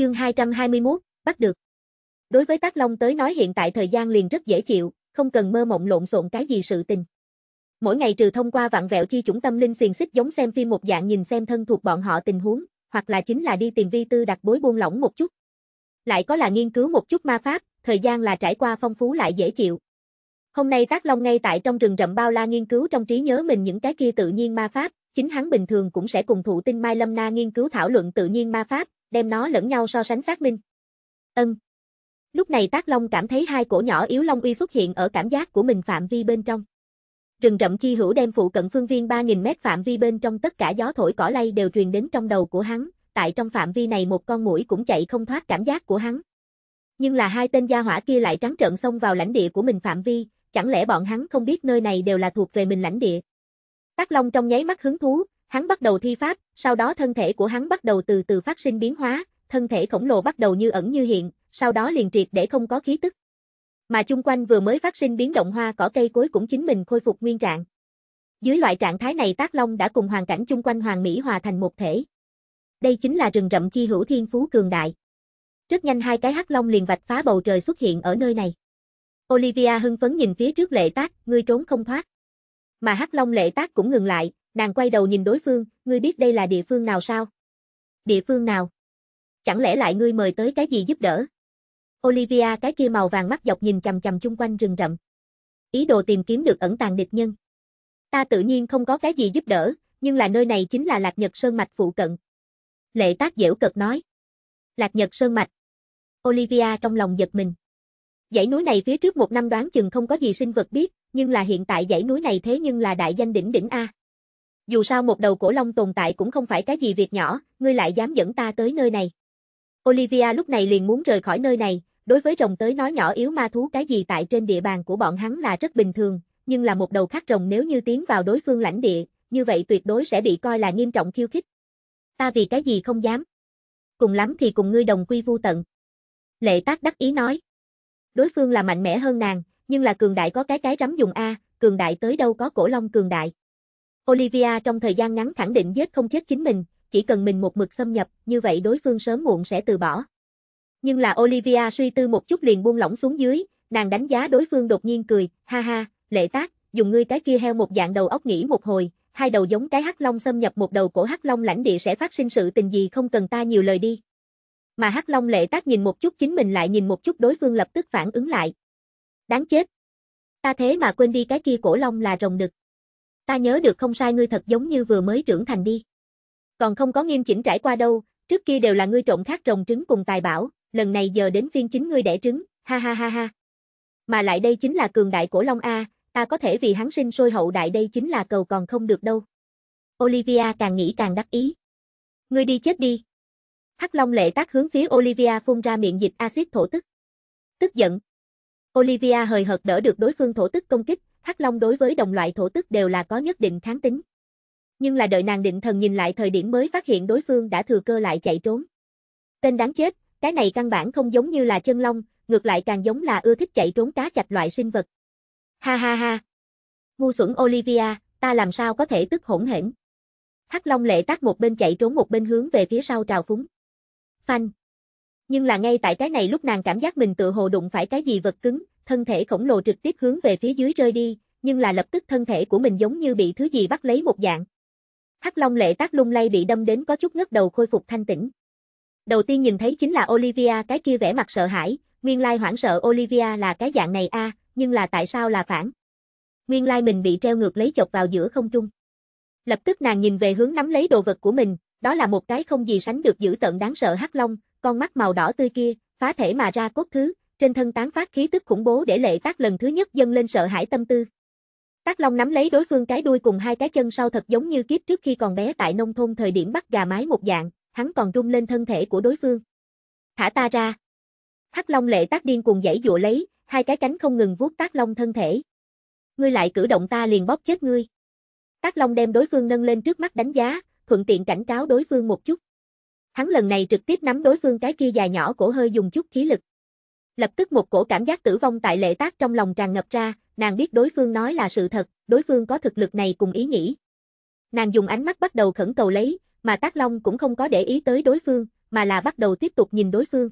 Chương 221, bắt được. Đối với Tác Long tới nói hiện tại thời gian liền rất dễ chịu, không cần mơ mộng lộn xộn cái gì sự tình. Mỗi ngày trừ thông qua vạn vẹo chi chủng tâm linh xiền xích giống xem phim một dạng nhìn xem thân thuộc bọn họ tình huống, hoặc là chính là đi tìm vi tư đặt bối buông lỏng một chút. Lại có là nghiên cứu một chút ma pháp, thời gian là trải qua phong phú lại dễ chịu. Hôm nay Tác Long ngay tại trong rừng rậm bao la nghiên cứu trong trí nhớ mình những cái kia tự nhiên ma pháp, chính hắn bình thường cũng sẽ cùng thụ tinh Mai Lâm Na nghiên cứu thảo luận tự nhiên ma pháp, đem nó lẫn nhau so sánh xác minh. Ân. Lúc này Tác Long cảm thấy hai cổ nhỏ yếu long uy xuất hiện ở cảm giác của mình phạm vi bên trong. Rừng rậm chi hữu đem phụ cận phương viên 3000 mét phạm vi bên trong tất cả gió thổi cỏ lay đều truyền đến trong đầu của hắn, tại trong phạm vi này một con mũi cũng chạy không thoát cảm giác của hắn. Nhưng là hai tên gia hỏa kia lại trắng trợn xông vào lãnh địa của mình phạm vi, chẳng lẽ bọn hắn không biết nơi này đều là thuộc về mình lãnh địa. Tác Long trong nháy mắt hứng thú, Hắn bắt đầu thi pháp, sau đó thân thể của hắn bắt đầu từ từ phát sinh biến hóa, thân thể khổng lồ bắt đầu như ẩn như hiện, sau đó liền triệt để không có khí tức. Mà chung quanh vừa mới phát sinh biến động hoa cỏ cây cối cũng chính mình khôi phục nguyên trạng. Dưới loại trạng thái này Tác Long đã cùng hoàn cảnh chung quanh Hoàng Mỹ hòa thành một thể. Đây chính là rừng rậm chi hữu thiên phú cường đại. Rất nhanh hai cái hắc long liền vạch phá bầu trời xuất hiện ở nơi này. Olivia hưng phấn nhìn phía trước lệ tác, ngươi trốn không thoát. Mà hắc long lệ tác cũng ngừng lại, Nàng quay đầu nhìn đối phương, ngươi biết đây là địa phương nào sao? Địa phương nào? Chẳng lẽ lại ngươi mời tới cái gì giúp đỡ? Olivia cái kia màu vàng mắt dọc nhìn chầm chầm chung quanh rừng rậm. Ý đồ tìm kiếm được ẩn tàng địch nhân. Ta tự nhiên không có cái gì giúp đỡ, nhưng là nơi này chính là Lạc Nhật Sơn Mạch phụ cận. Lệ tác dễu cực nói. Lạc Nhật Sơn Mạch. Olivia trong lòng giật mình. Dãy núi này phía trước một năm đoán chừng không có gì sinh vật biết, nhưng là hiện tại dãy núi này thế nhưng là đại danh đỉnh đỉnh A dù sao một đầu cổ long tồn tại cũng không phải cái gì việc nhỏ, ngươi lại dám dẫn ta tới nơi này. Olivia lúc này liền muốn rời khỏi nơi này, đối với rồng tới nói nhỏ yếu ma thú cái gì tại trên địa bàn của bọn hắn là rất bình thường, nhưng là một đầu khác rồng nếu như tiến vào đối phương lãnh địa, như vậy tuyệt đối sẽ bị coi là nghiêm trọng khiêu khích. Ta vì cái gì không dám? Cùng lắm thì cùng ngươi đồng quy vu tận. Lệ tác đắc ý nói. Đối phương là mạnh mẽ hơn nàng, nhưng là cường đại có cái cái rắm dùng A, cường đại tới đâu có cổ long cường đại. Olivia trong thời gian ngắn khẳng định giết không chết chính mình, chỉ cần mình một mực xâm nhập, như vậy đối phương sớm muộn sẽ từ bỏ. Nhưng là Olivia suy tư một chút liền buông lỏng xuống dưới, nàng đánh giá đối phương đột nhiên cười, ha ha, lệ tác, dùng ngươi cái kia heo một dạng đầu óc nghĩ một hồi, hai đầu giống cái hắc long xâm nhập một đầu cổ hắc long lãnh địa sẽ phát sinh sự tình gì không cần ta nhiều lời đi. Mà hắc long lệ tác nhìn một chút chính mình lại nhìn một chút đối phương lập tức phản ứng lại. Đáng chết. Ta thế mà quên đi cái kia cổ long là rồng đực ta nhớ được không sai ngươi thật giống như vừa mới trưởng thành đi. Còn không có nghiêm chỉnh trải qua đâu, trước kia đều là ngươi trộm khác rồng trứng cùng tài bảo, lần này giờ đến phiên chính ngươi đẻ trứng, ha ha ha ha. Mà lại đây chính là cường đại cổ long A, ta có thể vì hắn sinh sôi hậu đại đây chính là cầu còn không được đâu. Olivia càng nghĩ càng đắc ý. Ngươi đi chết đi. Hắc Long lệ tác hướng phía Olivia phun ra miệng dịch axit thổ tức. Tức giận. Olivia hời hợt đỡ được đối phương thổ tức công kích, Hắc Long đối với đồng loại thổ tức đều là có nhất định kháng tính. Nhưng là đợi nàng định thần nhìn lại thời điểm mới phát hiện đối phương đã thừa cơ lại chạy trốn. Tên đáng chết, cái này căn bản không giống như là chân long, ngược lại càng giống là ưa thích chạy trốn cá chạch loại sinh vật. Ha ha ha. Ngu xuẩn Olivia, ta làm sao có thể tức hỗn hển. Hắc Long lệ tác một bên chạy trốn một bên hướng về phía sau trào phúng. Phanh. Nhưng là ngay tại cái này lúc nàng cảm giác mình tự hồ đụng phải cái gì vật cứng, thân thể khổng lồ trực tiếp hướng về phía dưới rơi đi, nhưng là lập tức thân thể của mình giống như bị thứ gì bắt lấy một dạng. Hắc Long lệ tác lung lay bị đâm đến có chút ngất đầu khôi phục thanh tĩnh. Đầu tiên nhìn thấy chính là Olivia cái kia vẻ mặt sợ hãi, nguyên lai hoảng sợ Olivia là cái dạng này a, nhưng là tại sao là phản? Nguyên lai mình bị treo ngược lấy chọc vào giữa không trung. Lập tức nàng nhìn về hướng nắm lấy đồ vật của mình, đó là một cái không gì sánh được giữ tận đáng sợ hắc long, con mắt màu đỏ tươi kia, phá thể mà ra cốt thứ, trên thân tán phát khí tức khủng bố để lệ tác lần thứ nhất dâng lên sợ hãi tâm tư. Tác Long nắm lấy đối phương cái đuôi cùng hai cái chân sau thật giống như kiếp trước khi còn bé tại nông thôn thời điểm bắt gà mái một dạng, hắn còn rung lên thân thể của đối phương. Thả ta ra. Hắc Long lệ tác điên cuồng giãy dụa lấy, hai cái cánh không ngừng vuốt Tác Long thân thể. Ngươi lại cử động ta liền bóp chết ngươi. Tác Long đem đối phương nâng lên trước mắt đánh giá, thuận tiện cảnh cáo đối phương một chút. Hắn lần này trực tiếp nắm đối phương cái kia dài nhỏ cổ hơi dùng chút khí lực. Lập tức một cổ cảm giác tử vong tại lệ tác trong lòng tràn ngập ra, nàng biết đối phương nói là sự thật, đối phương có thực lực này cùng ý nghĩ. Nàng dùng ánh mắt bắt đầu khẩn cầu lấy, mà Tác Long cũng không có để ý tới đối phương, mà là bắt đầu tiếp tục nhìn đối phương.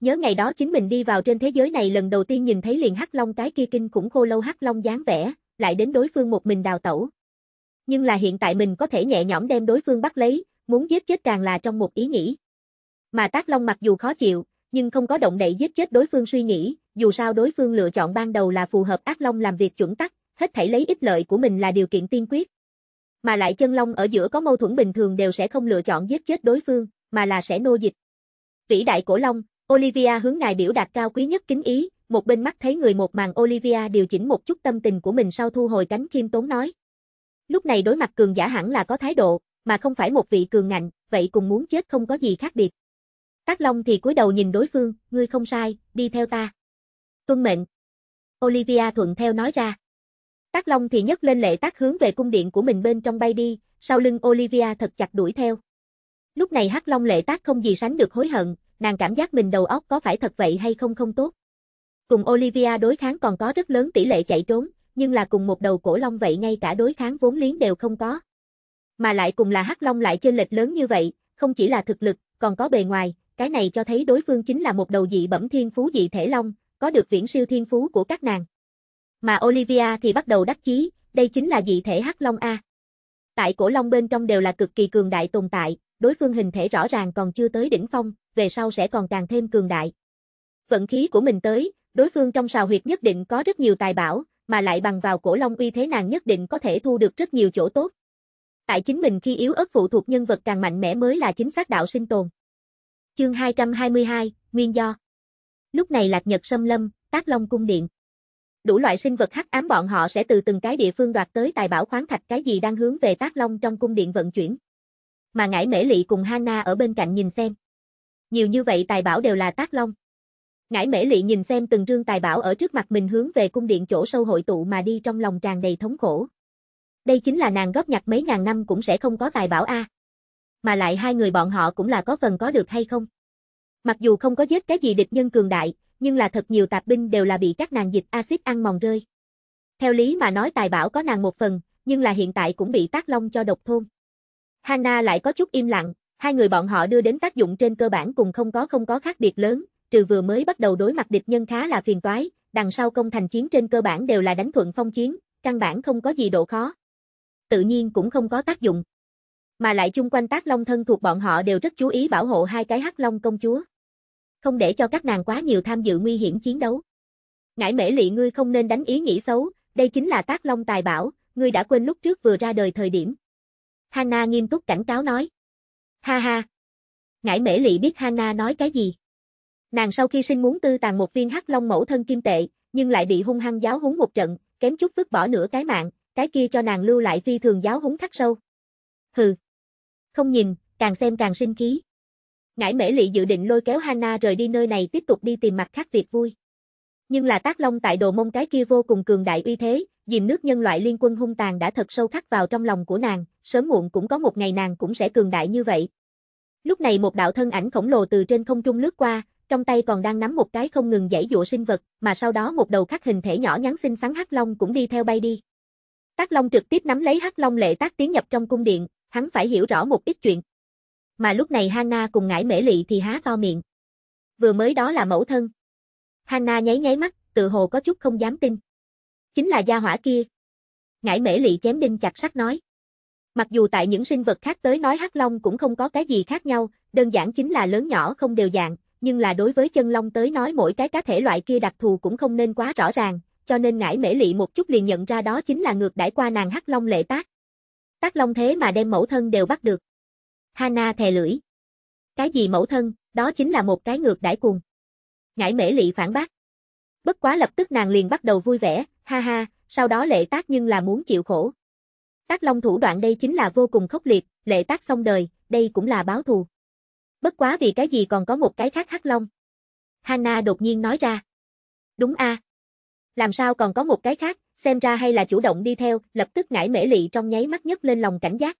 Nhớ ngày đó chính mình đi vào trên thế giới này lần đầu tiên nhìn thấy liền Hắc Long cái kia kinh khủng khô lâu Hắc Long dáng vẻ, lại đến đối phương một mình đào tẩu. Nhưng là hiện tại mình có thể nhẹ nhõm đem đối phương bắt lấy, muốn giết chết càng là trong một ý nghĩ. Mà Tác Long mặc dù khó chịu, nhưng không có động đậy giết chết đối phương suy nghĩ, dù sao đối phương lựa chọn ban đầu là phù hợp ác long làm việc chuẩn tắc, hết thảy lấy ít lợi của mình là điều kiện tiên quyết. Mà lại chân long ở giữa có mâu thuẫn bình thường đều sẽ không lựa chọn giết chết đối phương, mà là sẽ nô dịch. Vĩ đại cổ long, Olivia hướng ngài biểu đạt cao quý nhất kính ý, một bên mắt thấy người một màn Olivia điều chỉnh một chút tâm tình của mình sau thu hồi cánh kim tốn nói. Lúc này đối mặt cường giả hẳn là có thái độ, mà không phải một vị cường ngạnh, vậy cùng muốn chết không có gì khác biệt. Tác Long thì cúi đầu nhìn đối phương, ngươi không sai, đi theo ta. Tuân mệnh. Olivia thuận theo nói ra. Tác Long thì nhấc lên lệ tác hướng về cung điện của mình bên trong bay đi, sau lưng Olivia thật chặt đuổi theo. Lúc này Hắc Long lệ tác không gì sánh được hối hận, nàng cảm giác mình đầu óc có phải thật vậy hay không không tốt. Cùng Olivia đối kháng còn có rất lớn tỷ lệ chạy trốn, nhưng là cùng một đầu cổ long vậy ngay cả đối kháng vốn liếng đều không có. Mà lại cùng là Hắc Long lại trên lệch lớn như vậy, không chỉ là thực lực, còn có bề ngoài, cái này cho thấy đối phương chính là một đầu dị bẩm thiên phú dị thể long, có được viễn siêu thiên phú của các nàng. Mà Olivia thì bắt đầu đắc chí, đây chính là dị thể hắc long A. Tại cổ long bên trong đều là cực kỳ cường đại tồn tại, đối phương hình thể rõ ràng còn chưa tới đỉnh phong, về sau sẽ còn càng thêm cường đại. Vận khí của mình tới, đối phương trong sào huyệt nhất định có rất nhiều tài bảo, mà lại bằng vào cổ long uy thế nàng nhất định có thể thu được rất nhiều chỗ tốt. Tại chính mình khi yếu ớt phụ thuộc nhân vật càng mạnh mẽ mới là chính xác đạo sinh tồn. Chương 222, Nguyên do Lúc này lạc nhật sâm lâm, tác long cung điện. Đủ loại sinh vật hắc ám bọn họ sẽ từ từng cái địa phương đoạt tới tài bảo khoáng thạch cái gì đang hướng về tác long trong cung điện vận chuyển. Mà ngải mễ lị cùng Hana ở bên cạnh nhìn xem. Nhiều như vậy tài bảo đều là tác long. Ngải mễ lị nhìn xem từng trương tài bảo ở trước mặt mình hướng về cung điện chỗ sâu hội tụ mà đi trong lòng tràn đầy thống khổ. Đây chính là nàng góp nhặt mấy ngàn năm cũng sẽ không có tài bảo A. À mà lại hai người bọn họ cũng là có phần có được hay không. Mặc dù không có giết cái gì địch nhân cường đại, nhưng là thật nhiều tạp binh đều là bị các nàng dịch axit ăn mòn rơi. Theo lý mà nói tài bảo có nàng một phần, nhưng là hiện tại cũng bị tác long cho độc thôn. Hana lại có chút im lặng, hai người bọn họ đưa đến tác dụng trên cơ bản cùng không có không có khác biệt lớn, trừ vừa mới bắt đầu đối mặt địch nhân khá là phiền toái, đằng sau công thành chiến trên cơ bản đều là đánh thuận phong chiến, căn bản không có gì độ khó. Tự nhiên cũng không có tác dụng mà lại chung quanh tác long thân thuộc bọn họ đều rất chú ý bảo hộ hai cái hắc long công chúa. Không để cho các nàng quá nhiều tham dự nguy hiểm chiến đấu. Ngải mễ lị ngươi không nên đánh ý nghĩ xấu, đây chính là tác long tài bảo, ngươi đã quên lúc trước vừa ra đời thời điểm. Hana nghiêm túc cảnh cáo nói. Ha ha. Ngải mễ lị biết Hana nói cái gì. Nàng sau khi sinh muốn tư tàn một viên hắc long mẫu thân kim tệ, nhưng lại bị hung hăng giáo húng một trận, kém chút vứt bỏ nửa cái mạng, cái kia cho nàng lưu lại phi thường giáo húng khắc sâu. Hừ không nhìn, càng xem càng sinh khí. Ngải Mễ lệ dự định lôi kéo Hana rời đi nơi này tiếp tục đi tìm mặt khác việc vui. Nhưng là Tác Long tại Đồ Mông cái kia vô cùng cường đại uy thế, dìm nước nhân loại liên quân hung tàn đã thật sâu khắc vào trong lòng của nàng, sớm muộn cũng có một ngày nàng cũng sẽ cường đại như vậy. Lúc này một đạo thân ảnh khổng lồ từ trên không trung lướt qua, trong tay còn đang nắm một cái không ngừng giãy dụa sinh vật, mà sau đó một đầu khắc hình thể nhỏ nhắn xinh xắn Hắc Long cũng đi theo bay đi. Tác Long trực tiếp nắm lấy Hắc Long lệ tác tiến nhập trong cung điện, hắn phải hiểu rõ một ít chuyện. Mà lúc này Hanna cùng ngải mễ lị thì há to miệng. Vừa mới đó là mẫu thân. Hanna nháy nháy mắt, tự hồ có chút không dám tin. Chính là gia hỏa kia. Ngải mễ lị chém đinh chặt sắt nói. Mặc dù tại những sinh vật khác tới nói hắc long cũng không có cái gì khác nhau, đơn giản chính là lớn nhỏ không đều dạng, nhưng là đối với chân long tới nói mỗi cái cá thể loại kia đặc thù cũng không nên quá rõ ràng, cho nên ngải mễ lị một chút liền nhận ra đó chính là ngược đãi qua nàng hắc long lệ tác. Tác Long thế mà đem mẫu thân đều bắt được. Hana thè lưỡi. Cái gì mẫu thân, đó chính là một cái ngược đãi cùng. Ngải mễ lị phản bác. Bất quá lập tức nàng liền bắt đầu vui vẻ, ha ha, sau đó lệ tác nhưng là muốn chịu khổ. Tác Long thủ đoạn đây chính là vô cùng khốc liệt, lệ tác xong đời, đây cũng là báo thù. Bất quá vì cái gì còn có một cái khác Hắc Long. Hana đột nhiên nói ra. Đúng a Làm sao còn có một cái khác, xem ra hay là chủ động đi theo, lập tức ngải mễ lị trong nháy mắt nhất lên lòng cảnh giác.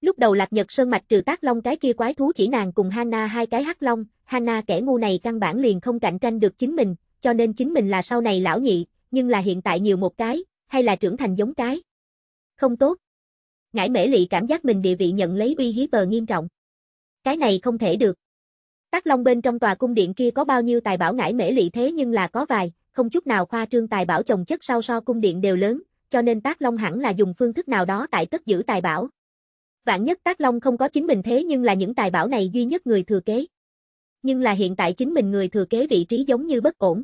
Lúc đầu Lạc Nhật Sơn Mạch trừ tác long cái kia quái thú chỉ nàng cùng Hana hai cái hắc long, Hana kẻ ngu này căn bản liền không cạnh tranh được chính mình, cho nên chính mình là sau này lão nhị, nhưng là hiện tại nhiều một cái, hay là trưởng thành giống cái. Không tốt. Ngải mễ lị cảm giác mình địa vị nhận lấy uy hiếp bờ nghiêm trọng. Cái này không thể được. Tác long bên trong tòa cung điện kia có bao nhiêu tài bảo ngải mễ lị thế nhưng là có vài, không chút nào khoa trương tài bảo chồng chất sau so cung điện đều lớn, cho nên Tác Long hẳn là dùng phương thức nào đó tại cất giữ tài bảo. Vạn nhất Tác Long không có chính mình thế nhưng là những tài bảo này duy nhất người thừa kế. Nhưng là hiện tại chính mình người thừa kế vị trí giống như bất ổn.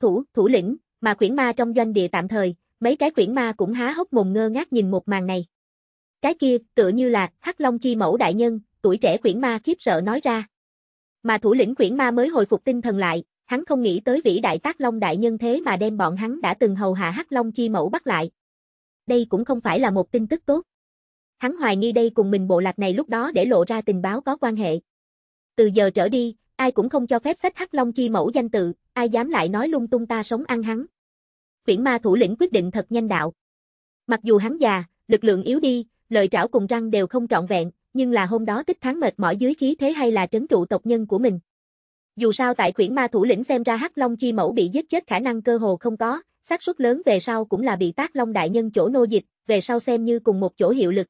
Thủ, thủ lĩnh, mà quyển ma trong doanh địa tạm thời, mấy cái quyển ma cũng há hốc mồm ngơ ngác nhìn một màn này. Cái kia, tựa như là, Hắc Long chi mẫu đại nhân, tuổi trẻ quyển ma khiếp sợ nói ra. Mà thủ lĩnh quyển ma mới hồi phục tinh thần lại, Hắn không nghĩ tới vĩ đại tác long đại nhân thế mà đem bọn hắn đã từng hầu hạ hắc long chi mẫu bắt lại. Đây cũng không phải là một tin tức tốt. Hắn hoài nghi đây cùng mình bộ lạc này lúc đó để lộ ra tình báo có quan hệ. Từ giờ trở đi, ai cũng không cho phép sách hắc long chi mẫu danh tự, ai dám lại nói lung tung ta sống ăn hắn. Quyển ma thủ lĩnh quyết định thật nhanh đạo. Mặc dù hắn già, lực lượng yếu đi, lời trảo cùng răng đều không trọn vẹn, nhưng là hôm đó tích thắng mệt mỏi dưới khí thế hay là trấn trụ tộc nhân của mình. Dù sao tại quyển ma thủ lĩnh xem ra Hắc Long chi mẫu bị giết chết khả năng cơ hồ không có, xác suất lớn về sau cũng là bị tác Long đại nhân chỗ nô dịch, về sau xem như cùng một chỗ hiệu lực.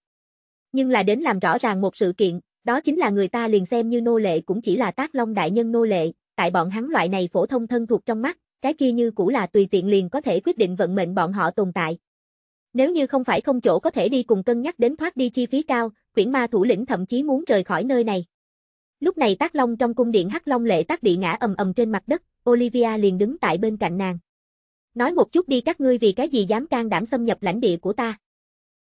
Nhưng là đến làm rõ ràng một sự kiện, đó chính là người ta liền xem như nô lệ cũng chỉ là tác Long đại nhân nô lệ, tại bọn hắn loại này phổ thông thân thuộc trong mắt, cái kia như cũng là tùy tiện liền có thể quyết định vận mệnh bọn họ tồn tại. Nếu như không phải không chỗ có thể đi cùng cân nhắc đến thoát đi chi phí cao, quyển ma thủ lĩnh thậm chí muốn rời khỏi nơi này. Lúc này Tác Long trong cung điện Hắc Long lệ tác bị ngã ầm ầm trên mặt đất, Olivia liền đứng tại bên cạnh nàng. Nói một chút đi các ngươi vì cái gì dám can đảm xâm nhập lãnh địa của ta.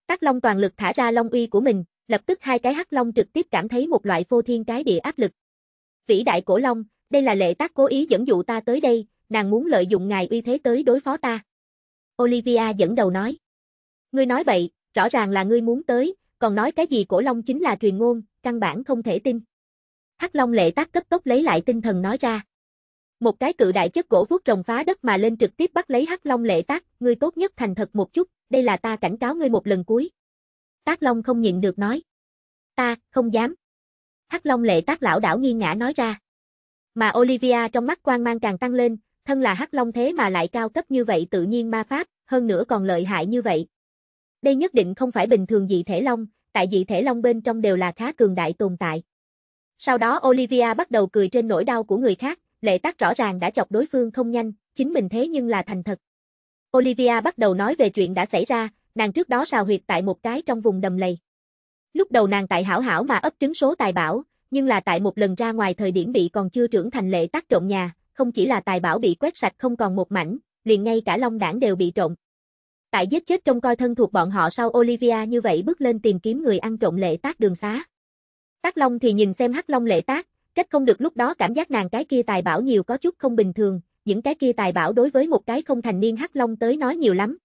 Tác Long toàn lực thả ra long uy của mình, lập tức hai cái Hắc Long trực tiếp cảm thấy một loại phô thiên cái địa áp lực. Vĩ đại cổ long, đây là lệ tác cố ý dẫn dụ ta tới đây, nàng muốn lợi dụng ngài uy thế tới đối phó ta. Olivia dẫn đầu nói. Ngươi nói vậy, rõ ràng là ngươi muốn tới, còn nói cái gì cổ long chính là truyền ngôn, căn bản không thể tin. Hắc Long lệ tác cấp tốc lấy lại tinh thần nói ra. Một cái cự đại chất gỗ vuốt rồng phá đất mà lên trực tiếp bắt lấy Hắc Long lệ tác, ngươi tốt nhất thành thật một chút, đây là ta cảnh cáo ngươi một lần cuối. Tác Long không nhịn được nói. Ta, không dám. Hắc Long lệ tác lão đảo nghiêng ngã nói ra. Mà Olivia trong mắt quan mang càng tăng lên, thân là Hắc Long thế mà lại cao cấp như vậy tự nhiên ma pháp, hơn nữa còn lợi hại như vậy. Đây nhất định không phải bình thường dị thể long, tại dị thể long bên trong đều là khá cường đại tồn tại. Sau đó Olivia bắt đầu cười trên nỗi đau của người khác, lệ tắc rõ ràng đã chọc đối phương không nhanh, chính mình thế nhưng là thành thật. Olivia bắt đầu nói về chuyện đã xảy ra, nàng trước đó sào huyệt tại một cái trong vùng đầm lầy. Lúc đầu nàng tại hảo hảo mà ấp trứng số tài bảo, nhưng là tại một lần ra ngoài thời điểm bị còn chưa trưởng thành lệ tắc trộm nhà, không chỉ là tài bảo bị quét sạch không còn một mảnh, liền ngay cả long đảng đều bị trộm. Tại giết chết trông coi thân thuộc bọn họ sau Olivia như vậy bước lên tìm kiếm người ăn trộm lệ tác đường xá. Tác Long thì nhìn xem Hắc Long lệ tác, trách không được lúc đó cảm giác nàng cái kia tài bảo nhiều có chút không bình thường, những cái kia tài bảo đối với một cái không thành niên Hắc Long tới nói nhiều lắm.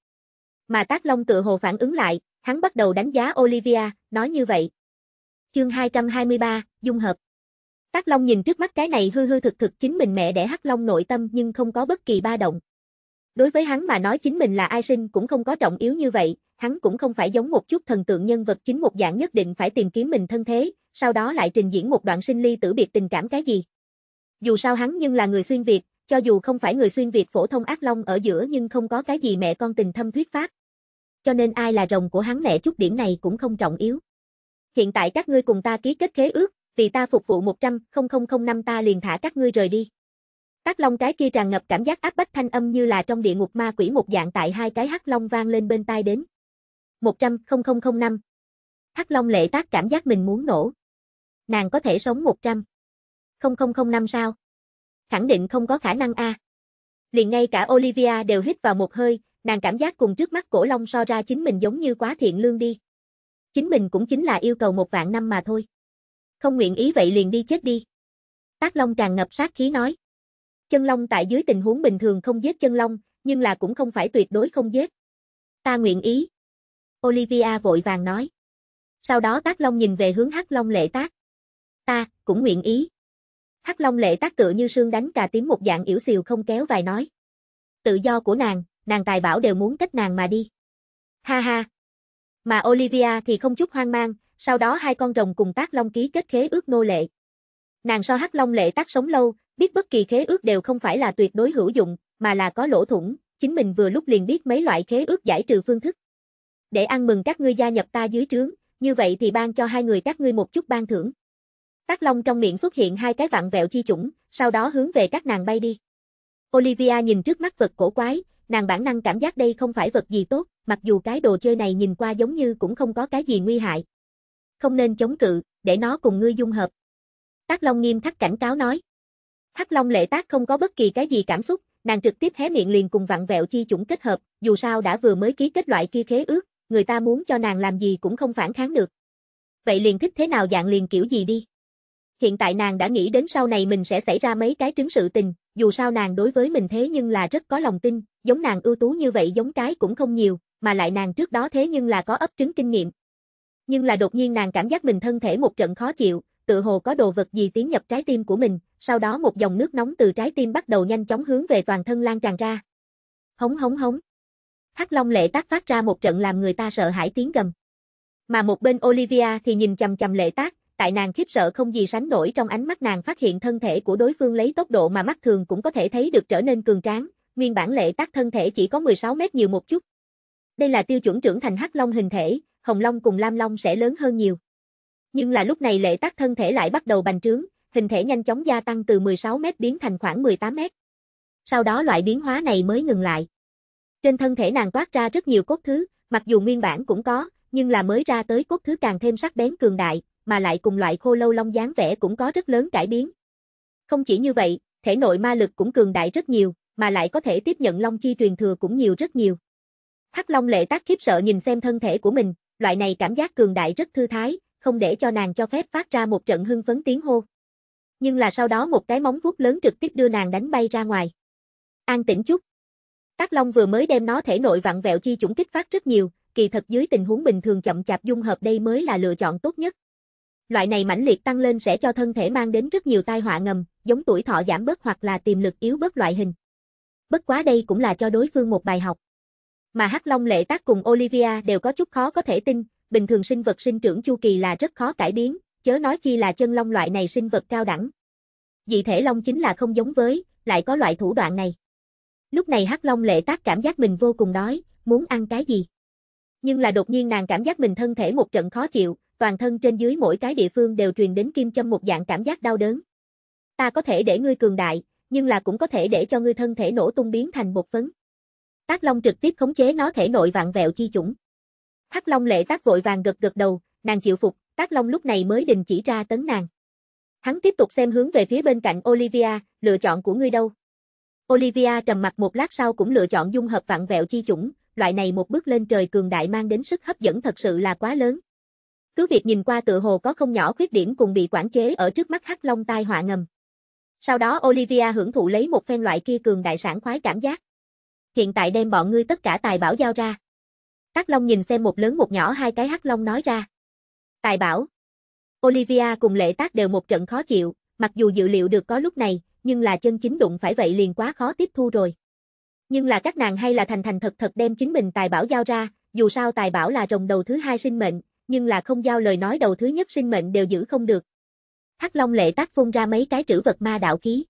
Mà Tác Long tự hồ phản ứng lại, hắn bắt đầu đánh giá Olivia, nói như vậy. Chương 223, dung hợp. Tác Long nhìn trước mắt cái này hư hư thực thực chính mình mẹ đẻ Hắc Long nội tâm nhưng không có bất kỳ ba động. Đối với hắn mà nói chính mình là ai sinh cũng không có trọng yếu như vậy, hắn cũng không phải giống một chút thần tượng nhân vật chính một dạng nhất định phải tìm kiếm mình thân thế, sau đó lại trình diễn một đoạn sinh ly tử biệt tình cảm cái gì. Dù sao hắn nhưng là người xuyên Việt, cho dù không phải người xuyên Việt phổ thông ác long ở giữa nhưng không có cái gì mẹ con tình thâm thuyết pháp. Cho nên ai là rồng của hắn mẹ chút điểm này cũng không trọng yếu. Hiện tại các ngươi cùng ta ký kết khế ước, vì ta phục vụ 100 năm ta liền thả các ngươi rời đi. Tác long cái kia tràn ngập cảm giác áp bách thanh âm như là trong địa ngục ma quỷ một dạng tại hai cái hắc long vang lên bên tai đến. 100 năm Hắc long lệ tác cảm giác mình muốn nổ nàng có thể sống 100. không năm sao? Khẳng định không có khả năng a. À. Liền ngay cả Olivia đều hít vào một hơi, nàng cảm giác cùng trước mắt cổ long so ra chính mình giống như quá thiện lương đi. Chính mình cũng chính là yêu cầu một vạn năm mà thôi. Không nguyện ý vậy liền đi chết đi. Tác Long tràn ngập sát khí nói. Chân Long tại dưới tình huống bình thường không giết chân Long, nhưng là cũng không phải tuyệt đối không giết. Ta nguyện ý. Olivia vội vàng nói. Sau đó Tác Long nhìn về hướng Hắc Long lệ tác ta cũng nguyện ý. Hắc Long lệ tác tựa như sương đánh cà tím một dạng yểu xìu không kéo vài nói. Tự do của nàng, nàng tài bảo đều muốn cách nàng mà đi. Ha ha. Mà Olivia thì không chút hoang mang, sau đó hai con rồng cùng tác long ký kết khế ước nô lệ. Nàng so hắc long lệ tác sống lâu, biết bất kỳ khế ước đều không phải là tuyệt đối hữu dụng, mà là có lỗ thủng, chính mình vừa lúc liền biết mấy loại khế ước giải trừ phương thức. Để ăn mừng các ngươi gia nhập ta dưới trướng, như vậy thì ban cho hai người các ngươi một chút ban thưởng. Tác Long trong miệng xuất hiện hai cái vạn vẹo chi chủng, sau đó hướng về các nàng bay đi. Olivia nhìn trước mắt vật cổ quái, nàng bản năng cảm giác đây không phải vật gì tốt, mặc dù cái đồ chơi này nhìn qua giống như cũng không có cái gì nguy hại. Không nên chống cự, để nó cùng ngươi dung hợp. Tác Long nghiêm khắc cảnh cáo nói. Hắc Long lệ tác không có bất kỳ cái gì cảm xúc, nàng trực tiếp hé miệng liền cùng vặn vẹo chi chủng kết hợp, dù sao đã vừa mới ký kết loại kia khế ước, người ta muốn cho nàng làm gì cũng không phản kháng được. Vậy liền thích thế nào dạng liền kiểu gì đi hiện tại nàng đã nghĩ đến sau này mình sẽ xảy ra mấy cái trứng sự tình, dù sao nàng đối với mình thế nhưng là rất có lòng tin, giống nàng ưu tú như vậy giống cái cũng không nhiều, mà lại nàng trước đó thế nhưng là có ấp trứng kinh nghiệm. Nhưng là đột nhiên nàng cảm giác mình thân thể một trận khó chịu, tự hồ có đồ vật gì tiến nhập trái tim của mình, sau đó một dòng nước nóng từ trái tim bắt đầu nhanh chóng hướng về toàn thân lan tràn ra. Hống hống hống. Hắc Long lệ tác phát ra một trận làm người ta sợ hãi tiếng gầm. Mà một bên Olivia thì nhìn chằm chằm lệ tác, tại nàng khiếp sợ không gì sánh nổi trong ánh mắt nàng phát hiện thân thể của đối phương lấy tốc độ mà mắt thường cũng có thể thấy được trở nên cường tráng, nguyên bản lệ tắc thân thể chỉ có 16 mét nhiều một chút. Đây là tiêu chuẩn trưởng thành hắc long hình thể, hồng long cùng lam long sẽ lớn hơn nhiều. Nhưng là lúc này lệ tắc thân thể lại bắt đầu bành trướng, hình thể nhanh chóng gia tăng từ 16 mét biến thành khoảng 18 mét. Sau đó loại biến hóa này mới ngừng lại. Trên thân thể nàng toát ra rất nhiều cốt thứ, mặc dù nguyên bản cũng có, nhưng là mới ra tới cốt thứ càng thêm sắc bén cường đại, mà lại cùng loại khô lâu long dáng vẻ cũng có rất lớn cải biến. Không chỉ như vậy, thể nội ma lực cũng cường đại rất nhiều, mà lại có thể tiếp nhận long chi truyền thừa cũng nhiều rất nhiều. Hắc Long lệ tác khiếp sợ nhìn xem thân thể của mình, loại này cảm giác cường đại rất thư thái, không để cho nàng cho phép phát ra một trận hưng phấn tiếng hô. Nhưng là sau đó một cái móng vuốt lớn trực tiếp đưa nàng đánh bay ra ngoài. An tĩnh chút. Tác Long vừa mới đem nó thể nội vặn vẹo chi chủng kích phát rất nhiều, kỳ thật dưới tình huống bình thường chậm chạp dung hợp đây mới là lựa chọn tốt nhất. Loại này mãnh liệt tăng lên sẽ cho thân thể mang đến rất nhiều tai họa ngầm, giống tuổi thọ giảm bớt hoặc là tiềm lực yếu bớt loại hình. Bất quá đây cũng là cho đối phương một bài học. Mà Hắc Long lệ tác cùng Olivia đều có chút khó có thể tin, bình thường sinh vật sinh trưởng chu kỳ là rất khó cải biến, chớ nói chi là chân long loại này sinh vật cao đẳng. Dị thể long chính là không giống với, lại có loại thủ đoạn này. Lúc này Hắc Long lệ tác cảm giác mình vô cùng đói, muốn ăn cái gì. Nhưng là đột nhiên nàng cảm giác mình thân thể một trận khó chịu, toàn thân trên dưới mỗi cái địa phương đều truyền đến kim châm một dạng cảm giác đau đớn. Ta có thể để ngươi cường đại, nhưng là cũng có thể để cho ngươi thân thể nổ tung biến thành bột phấn. Tác Long trực tiếp khống chế nó thể nội vạn vẹo chi chủng. Hắc Long lệ tác vội vàng gật gật đầu, nàng chịu phục, Tác Long lúc này mới đình chỉ ra tấn nàng. Hắn tiếp tục xem hướng về phía bên cạnh Olivia, lựa chọn của ngươi đâu? Olivia trầm mặt một lát sau cũng lựa chọn dung hợp vạn vẹo chi chủng, loại này một bước lên trời cường đại mang đến sức hấp dẫn thật sự là quá lớn. Cứ việc nhìn qua tựa hồ có không nhỏ khuyết điểm cùng bị quản chế ở trước mắt hắc long tai họa ngầm. Sau đó Olivia hưởng thụ lấy một phen loại kia cường đại sản khoái cảm giác. Hiện tại đem bọn ngươi tất cả tài bảo giao ra. Hắc long nhìn xem một lớn một nhỏ hai cái hắc long nói ra. Tài bảo. Olivia cùng lệ tác đều một trận khó chịu, mặc dù dự liệu được có lúc này, nhưng là chân chính đụng phải vậy liền quá khó tiếp thu rồi. Nhưng là các nàng hay là thành thành thật thật đem chính mình tài bảo giao ra, dù sao tài bảo là rồng đầu thứ hai sinh mệnh, nhưng là không giao lời nói đầu thứ nhất sinh mệnh đều giữ không được. Hắc Long lệ tác phun ra mấy cái trữ vật ma đạo khí.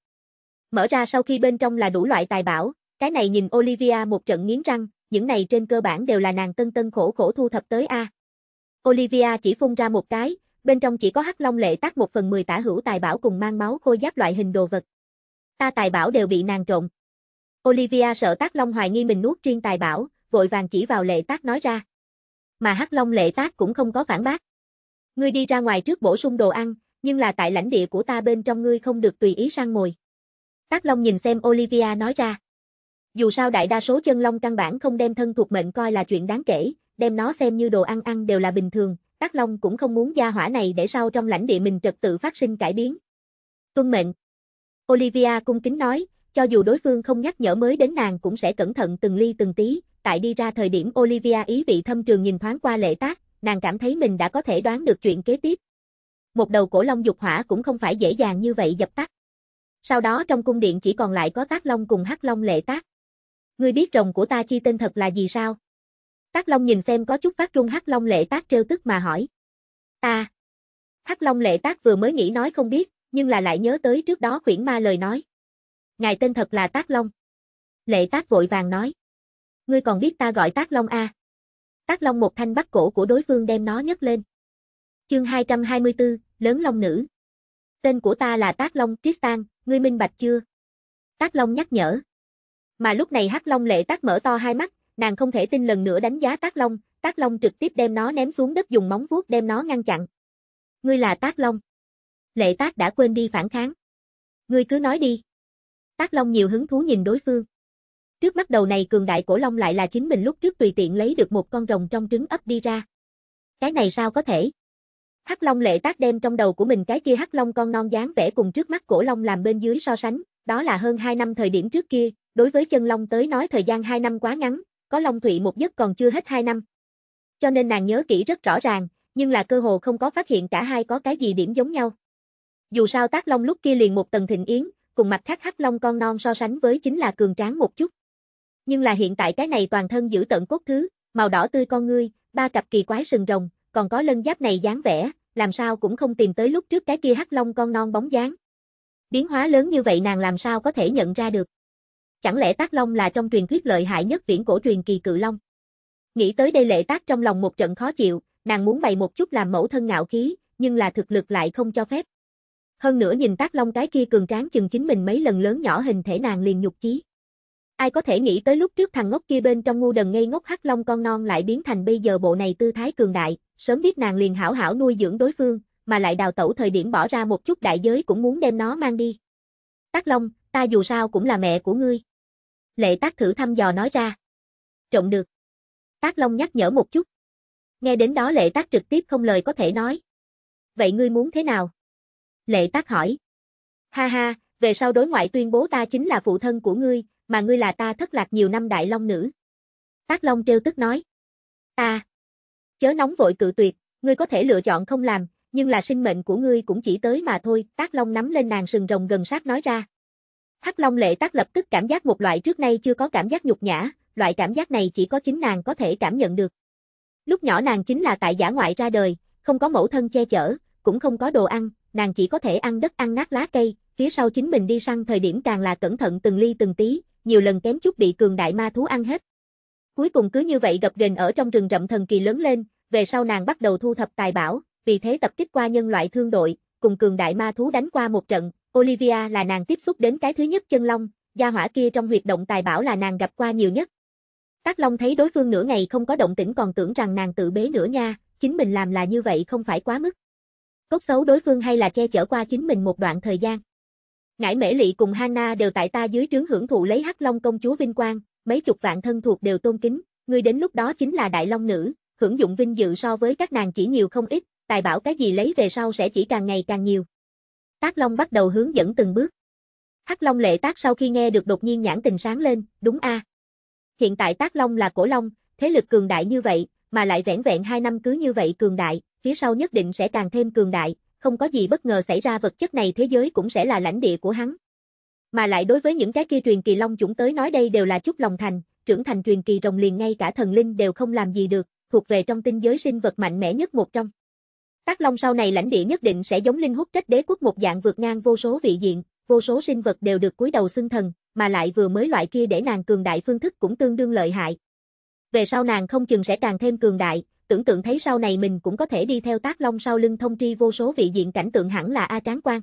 Mở ra sau khi bên trong là đủ loại tài bảo, cái này nhìn Olivia một trận nghiến răng, những này trên cơ bản đều là nàng tân tân khổ khổ thu thập tới A. Olivia chỉ phun ra một cái, bên trong chỉ có hắc long lệ tác một phần mười tả hữu tài bảo cùng mang máu khôi giáp loại hình đồ vật. Ta tài bảo đều bị nàng trộn. Olivia sợ tác long hoài nghi mình nuốt riêng tài bảo, vội vàng chỉ vào lệ tác nói ra mà Hắc Long lệ tác cũng không có phản bác. Ngươi đi ra ngoài trước bổ sung đồ ăn, nhưng là tại lãnh địa của ta bên trong ngươi không được tùy ý sang mồi. Tác Long nhìn xem Olivia nói ra. Dù sao đại đa số chân long căn bản không đem thân thuộc mệnh coi là chuyện đáng kể, đem nó xem như đồ ăn ăn đều là bình thường, Tác Long cũng không muốn gia hỏa này để sau trong lãnh địa mình trật tự phát sinh cải biến. Tuân mệnh. Olivia cung kính nói, cho dù đối phương không nhắc nhở mới đến nàng cũng sẽ cẩn thận từng ly từng tí, tại đi ra thời điểm Olivia ý vị thâm trường nhìn thoáng qua lệ tác, nàng cảm thấy mình đã có thể đoán được chuyện kế tiếp. Một đầu cổ long dục hỏa cũng không phải dễ dàng như vậy dập tắt. Sau đó trong cung điện chỉ còn lại có tác long cùng hắc long lệ tác. Ngươi biết rồng của ta chi tên thật là gì sao? Tác long nhìn xem có chút phát trung hắc long lệ tác trêu tức mà hỏi. Ta. hắc long lệ tác vừa mới nghĩ nói không biết, nhưng là lại nhớ tới trước đó khuyển ma lời nói. Ngài tên thật là tác long. Lệ tác vội vàng nói. Ngươi còn biết ta gọi Tác Long A. Tác Long một thanh bắt cổ của đối phương đem nó nhấc lên. Chương 224, Lớn Long Nữ. Tên của ta là Tác Long Tristan, ngươi minh bạch chưa? Tác Long nhắc nhở. Mà lúc này Hắc Long lệ tác mở to hai mắt, nàng không thể tin lần nữa đánh giá Tác Long, Tác Long trực tiếp đem nó ném xuống đất dùng móng vuốt đem nó ngăn chặn. Ngươi là Tác Long. Lệ Tác đã quên đi phản kháng. Ngươi cứ nói đi. Tác Long nhiều hứng thú nhìn đối phương. Trước mắt đầu này cường đại cổ long lại là chính mình lúc trước tùy tiện lấy được một con rồng trong trứng ấp đi ra. Cái này sao có thể? Hắc Long lệ tác đem trong đầu của mình cái kia Hắc Long con non dáng vẽ cùng trước mắt cổ long làm bên dưới so sánh, đó là hơn 2 năm thời điểm trước kia, đối với chân long tới nói thời gian 2 năm quá ngắn, có long thụy một giấc còn chưa hết 2 năm. Cho nên nàng nhớ kỹ rất rõ ràng, nhưng là cơ hồ không có phát hiện cả hai có cái gì điểm giống nhau. Dù sao tác long lúc kia liền một tầng thịnh yến, cùng mặt khác Hắc Long con non so sánh với chính là cường tráng một chút. Nhưng là hiện tại cái này toàn thân giữ tận cốt thứ, màu đỏ tươi con ngươi, ba cặp kỳ quái sừng rồng, còn có lân giáp này dáng vẻ, làm sao cũng không tìm tới lúc trước cái kia hắc long con non bóng dáng. Biến hóa lớn như vậy nàng làm sao có thể nhận ra được. Chẳng lẽ tác long là trong truyền thuyết lợi hại nhất viễn cổ truyền kỳ cự long? Nghĩ tới đây lệ tác trong lòng một trận khó chịu, nàng muốn bày một chút làm mẫu thân ngạo khí, nhưng là thực lực lại không cho phép. Hơn nữa nhìn tác long cái kia cường tráng chừng chính mình mấy lần lớn nhỏ hình thể nàng liền nhục chí. Ai có thể nghĩ tới lúc trước thằng ngốc kia bên trong ngu đần ngây ngốc hắc long con non lại biến thành bây giờ bộ này tư thái cường đại, sớm biết nàng liền hảo hảo nuôi dưỡng đối phương, mà lại đào tẩu thời điểm bỏ ra một chút đại giới cũng muốn đem nó mang đi. Tác Long, ta dù sao cũng là mẹ của ngươi. Lệ tác thử thăm dò nói ra. Trộm được. Tác Long nhắc nhở một chút. Nghe đến đó lệ tác trực tiếp không lời có thể nói. Vậy ngươi muốn thế nào? Lệ tác hỏi. Ha ha, về sau đối ngoại tuyên bố ta chính là phụ thân của ngươi, mà ngươi là ta thất lạc nhiều năm đại long nữ. Tác Long trêu tức nói. Ta. chớ nóng vội cự tuyệt, ngươi có thể lựa chọn không làm, nhưng là sinh mệnh của ngươi cũng chỉ tới mà thôi. Tác Long nắm lên nàng sừng rồng gần sát nói ra. Hắc Long lệ tác lập tức cảm giác một loại trước nay chưa có cảm giác nhục nhã, loại cảm giác này chỉ có chính nàng có thể cảm nhận được. Lúc nhỏ nàng chính là tại giả ngoại ra đời, không có mẫu thân che chở, cũng không có đồ ăn, nàng chỉ có thể ăn đất ăn nát lá cây, phía sau chính mình đi săn thời điểm càng là cẩn thận từng ly từng tí, nhiều lần kém chút bị cường đại ma thú ăn hết. Cuối cùng cứ như vậy gặp gềnh ở trong rừng rậm thần kỳ lớn lên, về sau nàng bắt đầu thu thập tài bảo, vì thế tập kích qua nhân loại thương đội, cùng cường đại ma thú đánh qua một trận, Olivia là nàng tiếp xúc đến cái thứ nhất chân long, gia hỏa kia trong huyệt động tài bảo là nàng gặp qua nhiều nhất. Tác Long thấy đối phương nửa ngày không có động tĩnh còn tưởng rằng nàng tự bế nữa nha, chính mình làm là như vậy không phải quá mức. Cốt xấu đối phương hay là che chở qua chính mình một đoạn thời gian. Ngải Mễ Lị cùng Hana đều tại ta dưới trướng hưởng thụ lấy Hắc Long công chúa vinh quang, mấy chục vạn thân thuộc đều tôn kính, ngươi đến lúc đó chính là đại long nữ, hưởng dụng vinh dự so với các nàng chỉ nhiều không ít, tài bảo cái gì lấy về sau sẽ chỉ càng ngày càng nhiều. Tác Long bắt đầu hướng dẫn từng bước. Hắc Long lệ tác sau khi nghe được đột nhiên nhãn tình sáng lên, đúng a. Hiện tại Tác Long là cổ long, thế lực cường đại như vậy, mà lại vẻn vẹn hai năm cứ như vậy cường đại, phía sau nhất định sẽ càng thêm cường đại, không có gì bất ngờ xảy ra vật chất này thế giới cũng sẽ là lãnh địa của hắn. Mà lại đối với những cái kia truyền kỳ long chủng tới nói đây đều là chút lòng thành, trưởng thành truyền kỳ rồng liền ngay cả thần linh đều không làm gì được, thuộc về trong tinh giới sinh vật mạnh mẽ nhất một trong. Tác long sau này lãnh địa nhất định sẽ giống linh hút trách đế quốc một dạng vượt ngang vô số vị diện, vô số sinh vật đều được cúi đầu xưng thần, mà lại vừa mới loại kia để nàng cường đại phương thức cũng tương đương lợi hại. Về sau nàng không chừng sẽ càng thêm cường đại, tưởng tượng thấy sau này mình cũng có thể đi theo tác long sau lưng thông tri vô số vị diện cảnh tượng hẳn là A Tráng Quan.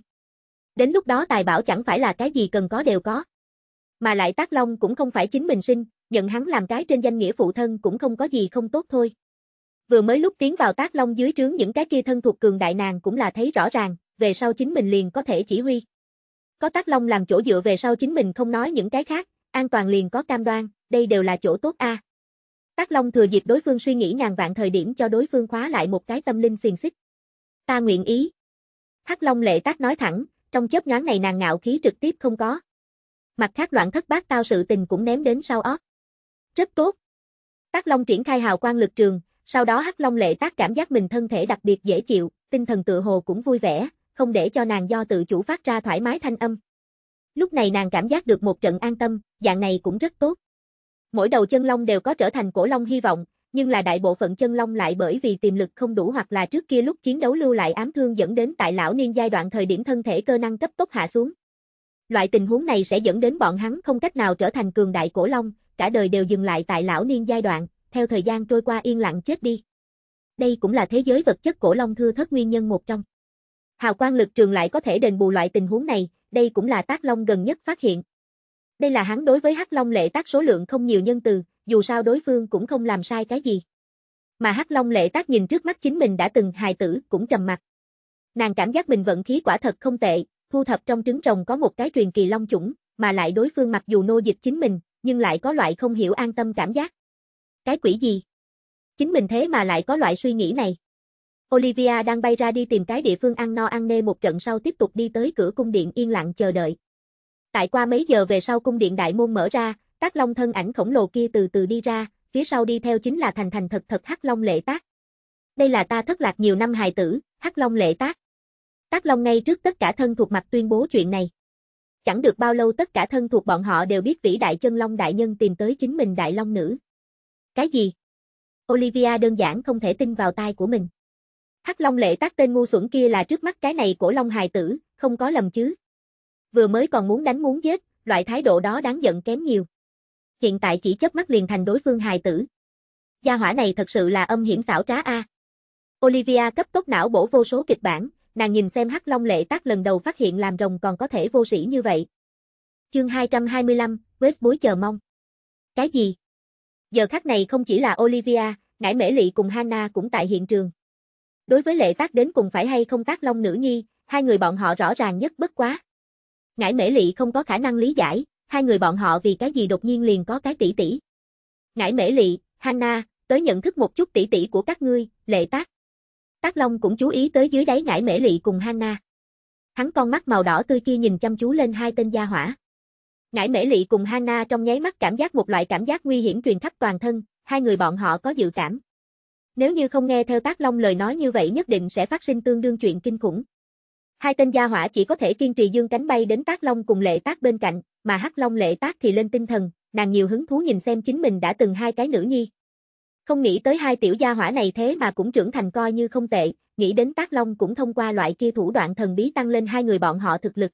Đến lúc đó tài bảo chẳng phải là cái gì cần có đều có. Mà lại tác long cũng không phải chính mình sinh, nhận hắn làm cái trên danh nghĩa phụ thân cũng không có gì không tốt thôi. Vừa mới lúc tiến vào tác long dưới trướng những cái kia thân thuộc cường đại nàng cũng là thấy rõ ràng, về sau chính mình liền có thể chỉ huy. Có tác long làm chỗ dựa về sau chính mình không nói những cái khác, an toàn liền có cam đoan, đây đều là chỗ tốt a. À. Tác Long thừa dịp đối phương suy nghĩ ngàn vạn thời điểm cho đối phương khóa lại một cái tâm linh xiềng xích. Ta nguyện ý. Hắc Long lệ tác nói thẳng, trong chớp nhoáng này nàng ngạo khí trực tiếp không có. Mặt khác loạn thất bát tao sự tình cũng ném đến sau óc. Rất tốt. Tác Long triển khai hào quang lực trường, sau đó Hắc Long lệ tác cảm giác mình thân thể đặc biệt dễ chịu, tinh thần tự hồ cũng vui vẻ, không để cho nàng do tự chủ phát ra thoải mái thanh âm. Lúc này nàng cảm giác được một trận an tâm, dạng này cũng rất tốt. Mỗi đầu chân long đều có trở thành cổ long hy vọng, nhưng là đại bộ phận chân long lại bởi vì tiềm lực không đủ hoặc là trước kia lúc chiến đấu lưu lại ám thương dẫn đến tại lão niên giai đoạn thời điểm thân thể cơ năng cấp tốc hạ xuống. Loại tình huống này sẽ dẫn đến bọn hắn không cách nào trở thành cường đại cổ long, cả đời đều dừng lại tại lão niên giai đoạn, theo thời gian trôi qua yên lặng chết đi. Đây cũng là thế giới vật chất cổ long thưa thất nguyên nhân một trong. Hào quang lực trường lại có thể đền bù loại tình huống này, đây cũng là tác long gần nhất phát hiện. Đây là hắn đối với Hắc Long lệ tác số lượng không nhiều nhân từ, dù sao đối phương cũng không làm sai cái gì. Mà Hắc Long lệ tác nhìn trước mắt chính mình đã từng hài tử cũng trầm mặt. Nàng cảm giác mình vận khí quả thật không tệ, thu thập trong trứng rồng có một cái truyền kỳ long chủng, mà lại đối phương mặc dù nô dịch chính mình, nhưng lại có loại không hiểu an tâm cảm giác. Cái quỷ gì? Chính mình thế mà lại có loại suy nghĩ này. Olivia đang bay ra đi tìm cái địa phương ăn no ăn nê một trận sau tiếp tục đi tới cửa cung điện yên lặng chờ đợi. Tại qua mấy giờ về sau cung điện đại môn mở ra, Tác Long thân ảnh khổng lồ kia từ từ đi ra, phía sau đi theo chính là thành thành thật thật Hắc Long Lệ Tác. Đây là ta thất lạc nhiều năm hài tử, Hắc Long Lệ Tác. Tác Long ngay trước tất cả thân thuộc mặt tuyên bố chuyện này. Chẳng được bao lâu tất cả thân thuộc bọn họ đều biết vĩ đại chân long đại nhân tìm tới chính mình đại long nữ. Cái gì? Olivia đơn giản không thể tin vào tai của mình. Hắc Long Lệ Tác tên ngu xuẩn kia là trước mắt cái này cổ Long hài tử, không có lầm chứ? vừa mới còn muốn đánh muốn giết, loại thái độ đó đáng giận kém nhiều. Hiện tại chỉ chớp mắt liền thành đối phương hài tử. Gia hỏa này thật sự là âm hiểm xảo trá a. À. Olivia cấp tốc não bổ vô số kịch bản, nàng nhìn xem Hắc Long Lệ Tác lần đầu phát hiện làm rồng còn có thể vô sĩ như vậy. Chương 225, West bối chờ mong. Cái gì? Giờ khắc này không chỉ là Olivia, ngải Mễ Lệ cùng Hana cũng tại hiện trường. Đối với Lệ Tác đến cùng phải hay không tác Long nữ nhi, hai người bọn họ rõ ràng nhất bất quá. Ngải Mễ Lệ không có khả năng lý giải, hai người bọn họ vì cái gì đột nhiên liền có cái tỷ tỷ. Ngải Mễ Lị, Hanna, tới nhận thức một chút tỷ tỷ của các ngươi, lệ tác. Tác Long cũng chú ý tới dưới đáy Ngải Mễ Lệ cùng Hanna. Hắn con mắt màu đỏ tươi kia nhìn chăm chú lên hai tên gia hỏa. Ngải Mễ Lệ cùng Hanna trong nháy mắt cảm giác một loại cảm giác nguy hiểm truyền khắp toàn thân, hai người bọn họ có dự cảm. Nếu như không nghe theo Tác Long lời nói như vậy nhất định sẽ phát sinh tương đương chuyện kinh khủng. Hai tên gia hỏa chỉ có thể kiên trì dương cánh bay đến tác long cùng lệ tác bên cạnh, mà hắc long lệ tác thì lên tinh thần, nàng nhiều hứng thú nhìn xem chính mình đã từng hai cái nữ nhi. Không nghĩ tới hai tiểu gia hỏa này thế mà cũng trưởng thành coi như không tệ, nghĩ đến tác long cũng thông qua loại kia thủ đoạn thần bí tăng lên hai người bọn họ thực lực.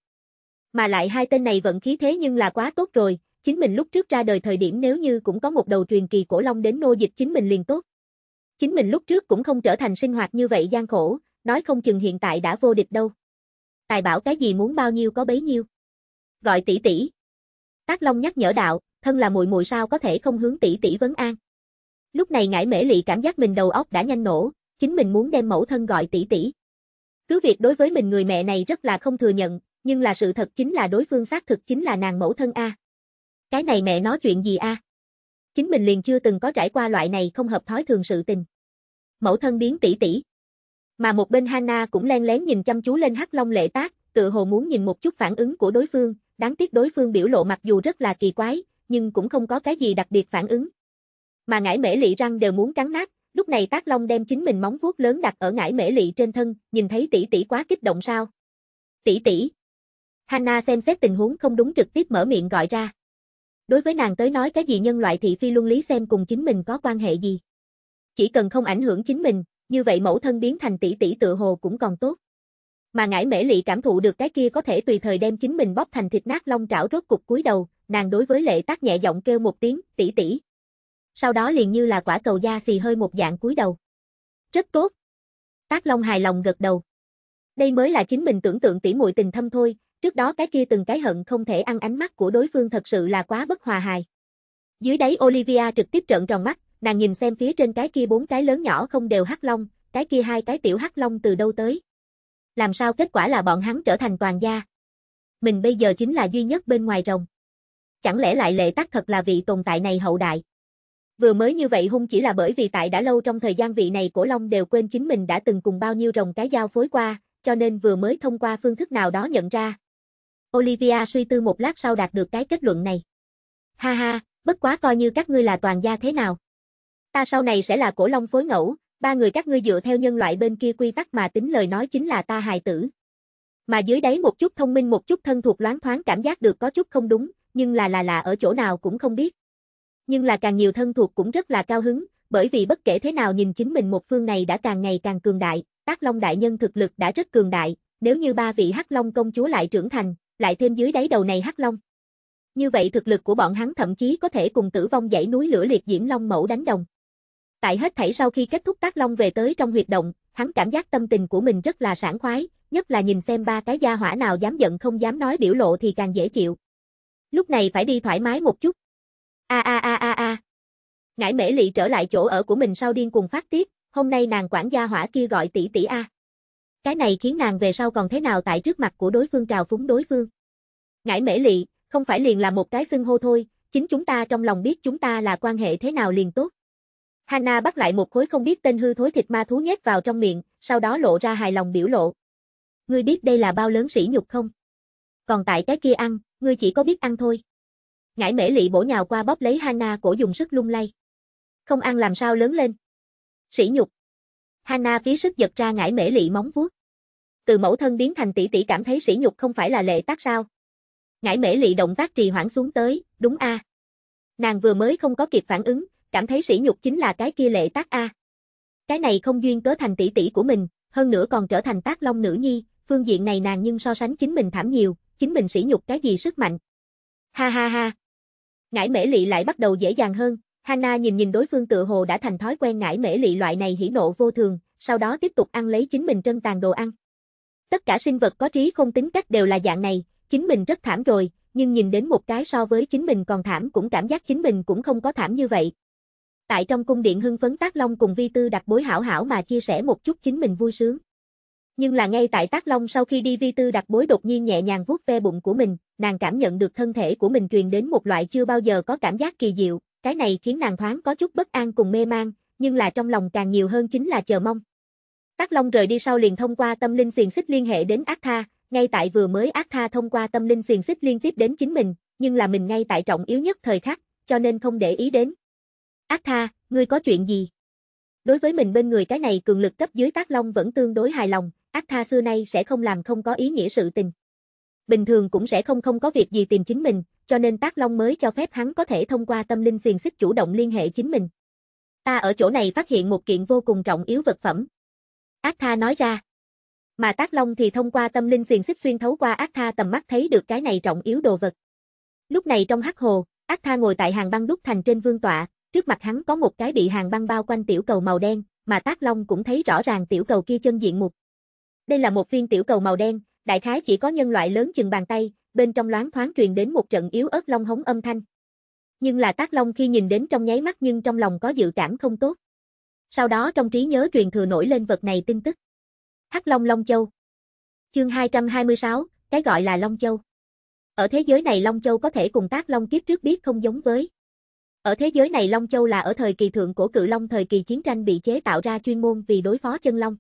Mà lại hai tên này vận khí thế nhưng là quá tốt rồi, chính mình lúc trước ra đời thời điểm nếu như cũng có một đầu truyền kỳ cổ long đến nô dịch chính mình liền tốt. Chính mình lúc trước cũng không trở thành sinh hoạt như vậy gian khổ, nói không chừng hiện tại đã vô địch đâu tài bảo cái gì muốn bao nhiêu có bấy nhiêu. Gọi tỷ tỷ. Tác Long nhắc nhở đạo, thân là mùi mùi sao có thể không hướng tỷ tỷ vấn an. Lúc này ngải mễ lị cảm giác mình đầu óc đã nhanh nổ, chính mình muốn đem mẫu thân gọi tỷ tỷ. Cứ việc đối với mình người mẹ này rất là không thừa nhận, nhưng là sự thật chính là đối phương xác thực chính là nàng mẫu thân a. Cái này mẹ nói chuyện gì a? Chính mình liền chưa từng có trải qua loại này không hợp thói thường sự tình. Mẫu thân biến tỷ tỷ. Mà một bên Hana cũng len lén nhìn chăm chú lên Hắc Long lệ tác, tự hồ muốn nhìn một chút phản ứng của đối phương, đáng tiếc đối phương biểu lộ mặc dù rất là kỳ quái, nhưng cũng không có cái gì đặc biệt phản ứng. Mà ngải mễ lị răng đều muốn cắn nát, lúc này Tác Long đem chính mình móng vuốt lớn đặt ở ngải mễ lị trên thân, nhìn thấy tỷ tỷ quá kích động sao? Tỷ tỷ. Hana xem xét tình huống không đúng trực tiếp mở miệng gọi ra. Đối với nàng tới nói cái gì nhân loại thị phi luân lý xem cùng chính mình có quan hệ gì? Chỉ cần không ảnh hưởng chính mình, như vậy mẫu thân biến thành tỷ tỷ tựa hồ cũng còn tốt. Mà ngải mễ lị cảm thụ được cái kia có thể tùy thời đem chính mình bóp thành thịt nát long trảo rốt cục cúi đầu, nàng đối với lệ tác nhẹ giọng kêu một tiếng, tỷ tỷ. Sau đó liền như là quả cầu da xì hơi một dạng cúi đầu. Rất tốt. Tác long hài lòng gật đầu. Đây mới là chính mình tưởng tượng tỷ muội tình thâm thôi, trước đó cái kia từng cái hận không thể ăn ánh mắt của đối phương thật sự là quá bất hòa hài. Dưới đáy Olivia trực tiếp trợn tròn mắt, nàng nhìn xem phía trên cái kia bốn cái lớn nhỏ không đều hắc long, cái kia hai cái tiểu hắc long từ đâu tới. Làm sao kết quả là bọn hắn trở thành toàn gia? Mình bây giờ chính là duy nhất bên ngoài rồng. Chẳng lẽ lại lệ tắc thật là vị tồn tại này hậu đại? Vừa mới như vậy hung chỉ là bởi vì tại đã lâu trong thời gian vị này cổ long đều quên chính mình đã từng cùng bao nhiêu rồng cái giao phối qua, cho nên vừa mới thông qua phương thức nào đó nhận ra. Olivia suy tư một lát sau đạt được cái kết luận này. Ha ha, bất quá coi như các ngươi là toàn gia thế nào. Ta sau này sẽ là cổ long phối ngẫu, ba người các ngươi dựa theo nhân loại bên kia quy tắc mà tính lời nói chính là ta hài tử. Mà dưới đáy một chút thông minh một chút thân thuộc loáng thoáng cảm giác được có chút không đúng, nhưng là là là ở chỗ nào cũng không biết. Nhưng là càng nhiều thân thuộc cũng rất là cao hứng, bởi vì bất kể thế nào nhìn chính mình một phương này đã càng ngày càng cường đại, tác long đại nhân thực lực đã rất cường đại, nếu như ba vị hắc long công chúa lại trưởng thành, lại thêm dưới đáy đầu này hắc long. Như vậy thực lực của bọn hắn thậm chí có thể cùng tử vong dãy núi lửa liệt diễm long mẫu đánh đồng. Tại hết thảy sau khi kết thúc tác long về tới trong huyệt động, hắn cảm giác tâm tình của mình rất là sảng khoái, nhất là nhìn xem ba cái gia hỏa nào dám giận không dám nói biểu lộ thì càng dễ chịu. Lúc này phải đi thoải mái một chút. A a a a a. Ngải Mễ Lệ trở lại chỗ ở của mình sau điên cuồng phát tiết, hôm nay nàng quản gia hỏa kia gọi tỷ tỷ a. Cái này khiến nàng về sau còn thế nào tại trước mặt của đối phương trào phúng đối phương. Ngải Mễ Lệ, không phải liền là một cái xưng hô thôi, chính chúng ta trong lòng biết chúng ta là quan hệ thế nào liền tốt. Hana bắt lại một khối không biết tên hư thối thịt ma thú nhét vào trong miệng, sau đó lộ ra hài lòng biểu lộ. Ngươi biết đây là bao lớn sỉ nhục không? Còn tại cái kia ăn, ngươi chỉ có biết ăn thôi. Ngải mễ lị bổ nhào qua bóp lấy Hana cổ dùng sức lung lay. Không ăn làm sao lớn lên. Sỉ nhục. Hana phí sức giật ra ngải mễ lị móng vuốt. Từ mẫu thân biến thành tỷ tỷ cảm thấy sỉ nhục không phải là lệ tác sao? Ngải mễ lị động tác trì hoãn xuống tới, đúng a. À? Nàng vừa mới không có kịp phản ứng, cảm thấy sỉ nhục chính là cái kia lệ tác A. Cái này không duyên cớ thành tỷ tỷ của mình, hơn nữa còn trở thành tác long nữ nhi, phương diện này nàng nhưng so sánh chính mình thảm nhiều, chính mình sỉ nhục cái gì sức mạnh. Ha ha ha. Ngải mễ lị lại bắt đầu dễ dàng hơn, hanna nhìn nhìn đối phương tự hồ đã thành thói quen ngải mễ lị loại này hỉ nộ vô thường, sau đó tiếp tục ăn lấy chính mình trân tàn đồ ăn. Tất cả sinh vật có trí không tính cách đều là dạng này, chính mình rất thảm rồi, nhưng nhìn đến một cái so với chính mình còn thảm cũng cảm giác chính mình cũng không có thảm như vậy. Tại trong cung điện hưng phấn Tác Long cùng Vi Tư đặt bối hảo hảo mà chia sẻ một chút chính mình vui sướng. Nhưng là ngay tại Tác Long sau khi đi Vi Tư đặt bối đột nhiên nhẹ nhàng vuốt ve bụng của mình, nàng cảm nhận được thân thể của mình truyền đến một loại chưa bao giờ có cảm giác kỳ diệu, cái này khiến nàng thoáng có chút bất an cùng mê mang, nhưng là trong lòng càng nhiều hơn chính là chờ mong. Tác Long rời đi sau liền thông qua tâm linh xiềng xích liên hệ đến Ác Tha, ngay tại vừa mới Ác Tha thông qua tâm linh xiềng xích liên tiếp đến chính mình, nhưng là mình ngay tại trọng yếu nhất thời khắc, cho nên không để ý đến, Ác tha, ngươi có chuyện gì? Đối với mình bên người cái này cường lực cấp dưới tác long vẫn tương đối hài lòng, ác tha xưa nay sẽ không làm không có ý nghĩa sự tình. Bình thường cũng sẽ không không có việc gì tìm chính mình, cho nên tác long mới cho phép hắn có thể thông qua tâm linh xiền xích chủ động liên hệ chính mình. Ta ở chỗ này phát hiện một kiện vô cùng trọng yếu vật phẩm. Ác tha nói ra. Mà tác long thì thông qua tâm linh xiền xích xuyên thấu qua ác tha tầm mắt thấy được cái này trọng yếu đồ vật. Lúc này trong hắc hồ, ác tha ngồi tại hàng băng đúc thành trên vương tọa, Trước mặt hắn có một cái bị hàng băng bao quanh tiểu cầu màu đen, mà Tác Long cũng thấy rõ ràng tiểu cầu kia chân diện mục. Đây là một viên tiểu cầu màu đen, đại khái chỉ có nhân loại lớn chừng bàn tay, bên trong loáng thoáng truyền đến một trận yếu ớt long hống âm thanh. Nhưng là Tác Long khi nhìn đến trong nháy mắt nhưng trong lòng có dự cảm không tốt. Sau đó trong trí nhớ truyền thừa nổi lên vật này tin tức. Hắc Long Long Châu. Chương 226, cái gọi là Long Châu. Ở thế giới này Long Châu có thể cùng Tác Long kiếp trước biết không giống với. Ở thế giới này Long Châu là ở thời kỳ thượng cổ cự long thời kỳ chiến tranh bị chế tạo ra chuyên môn vì đối phó chân long.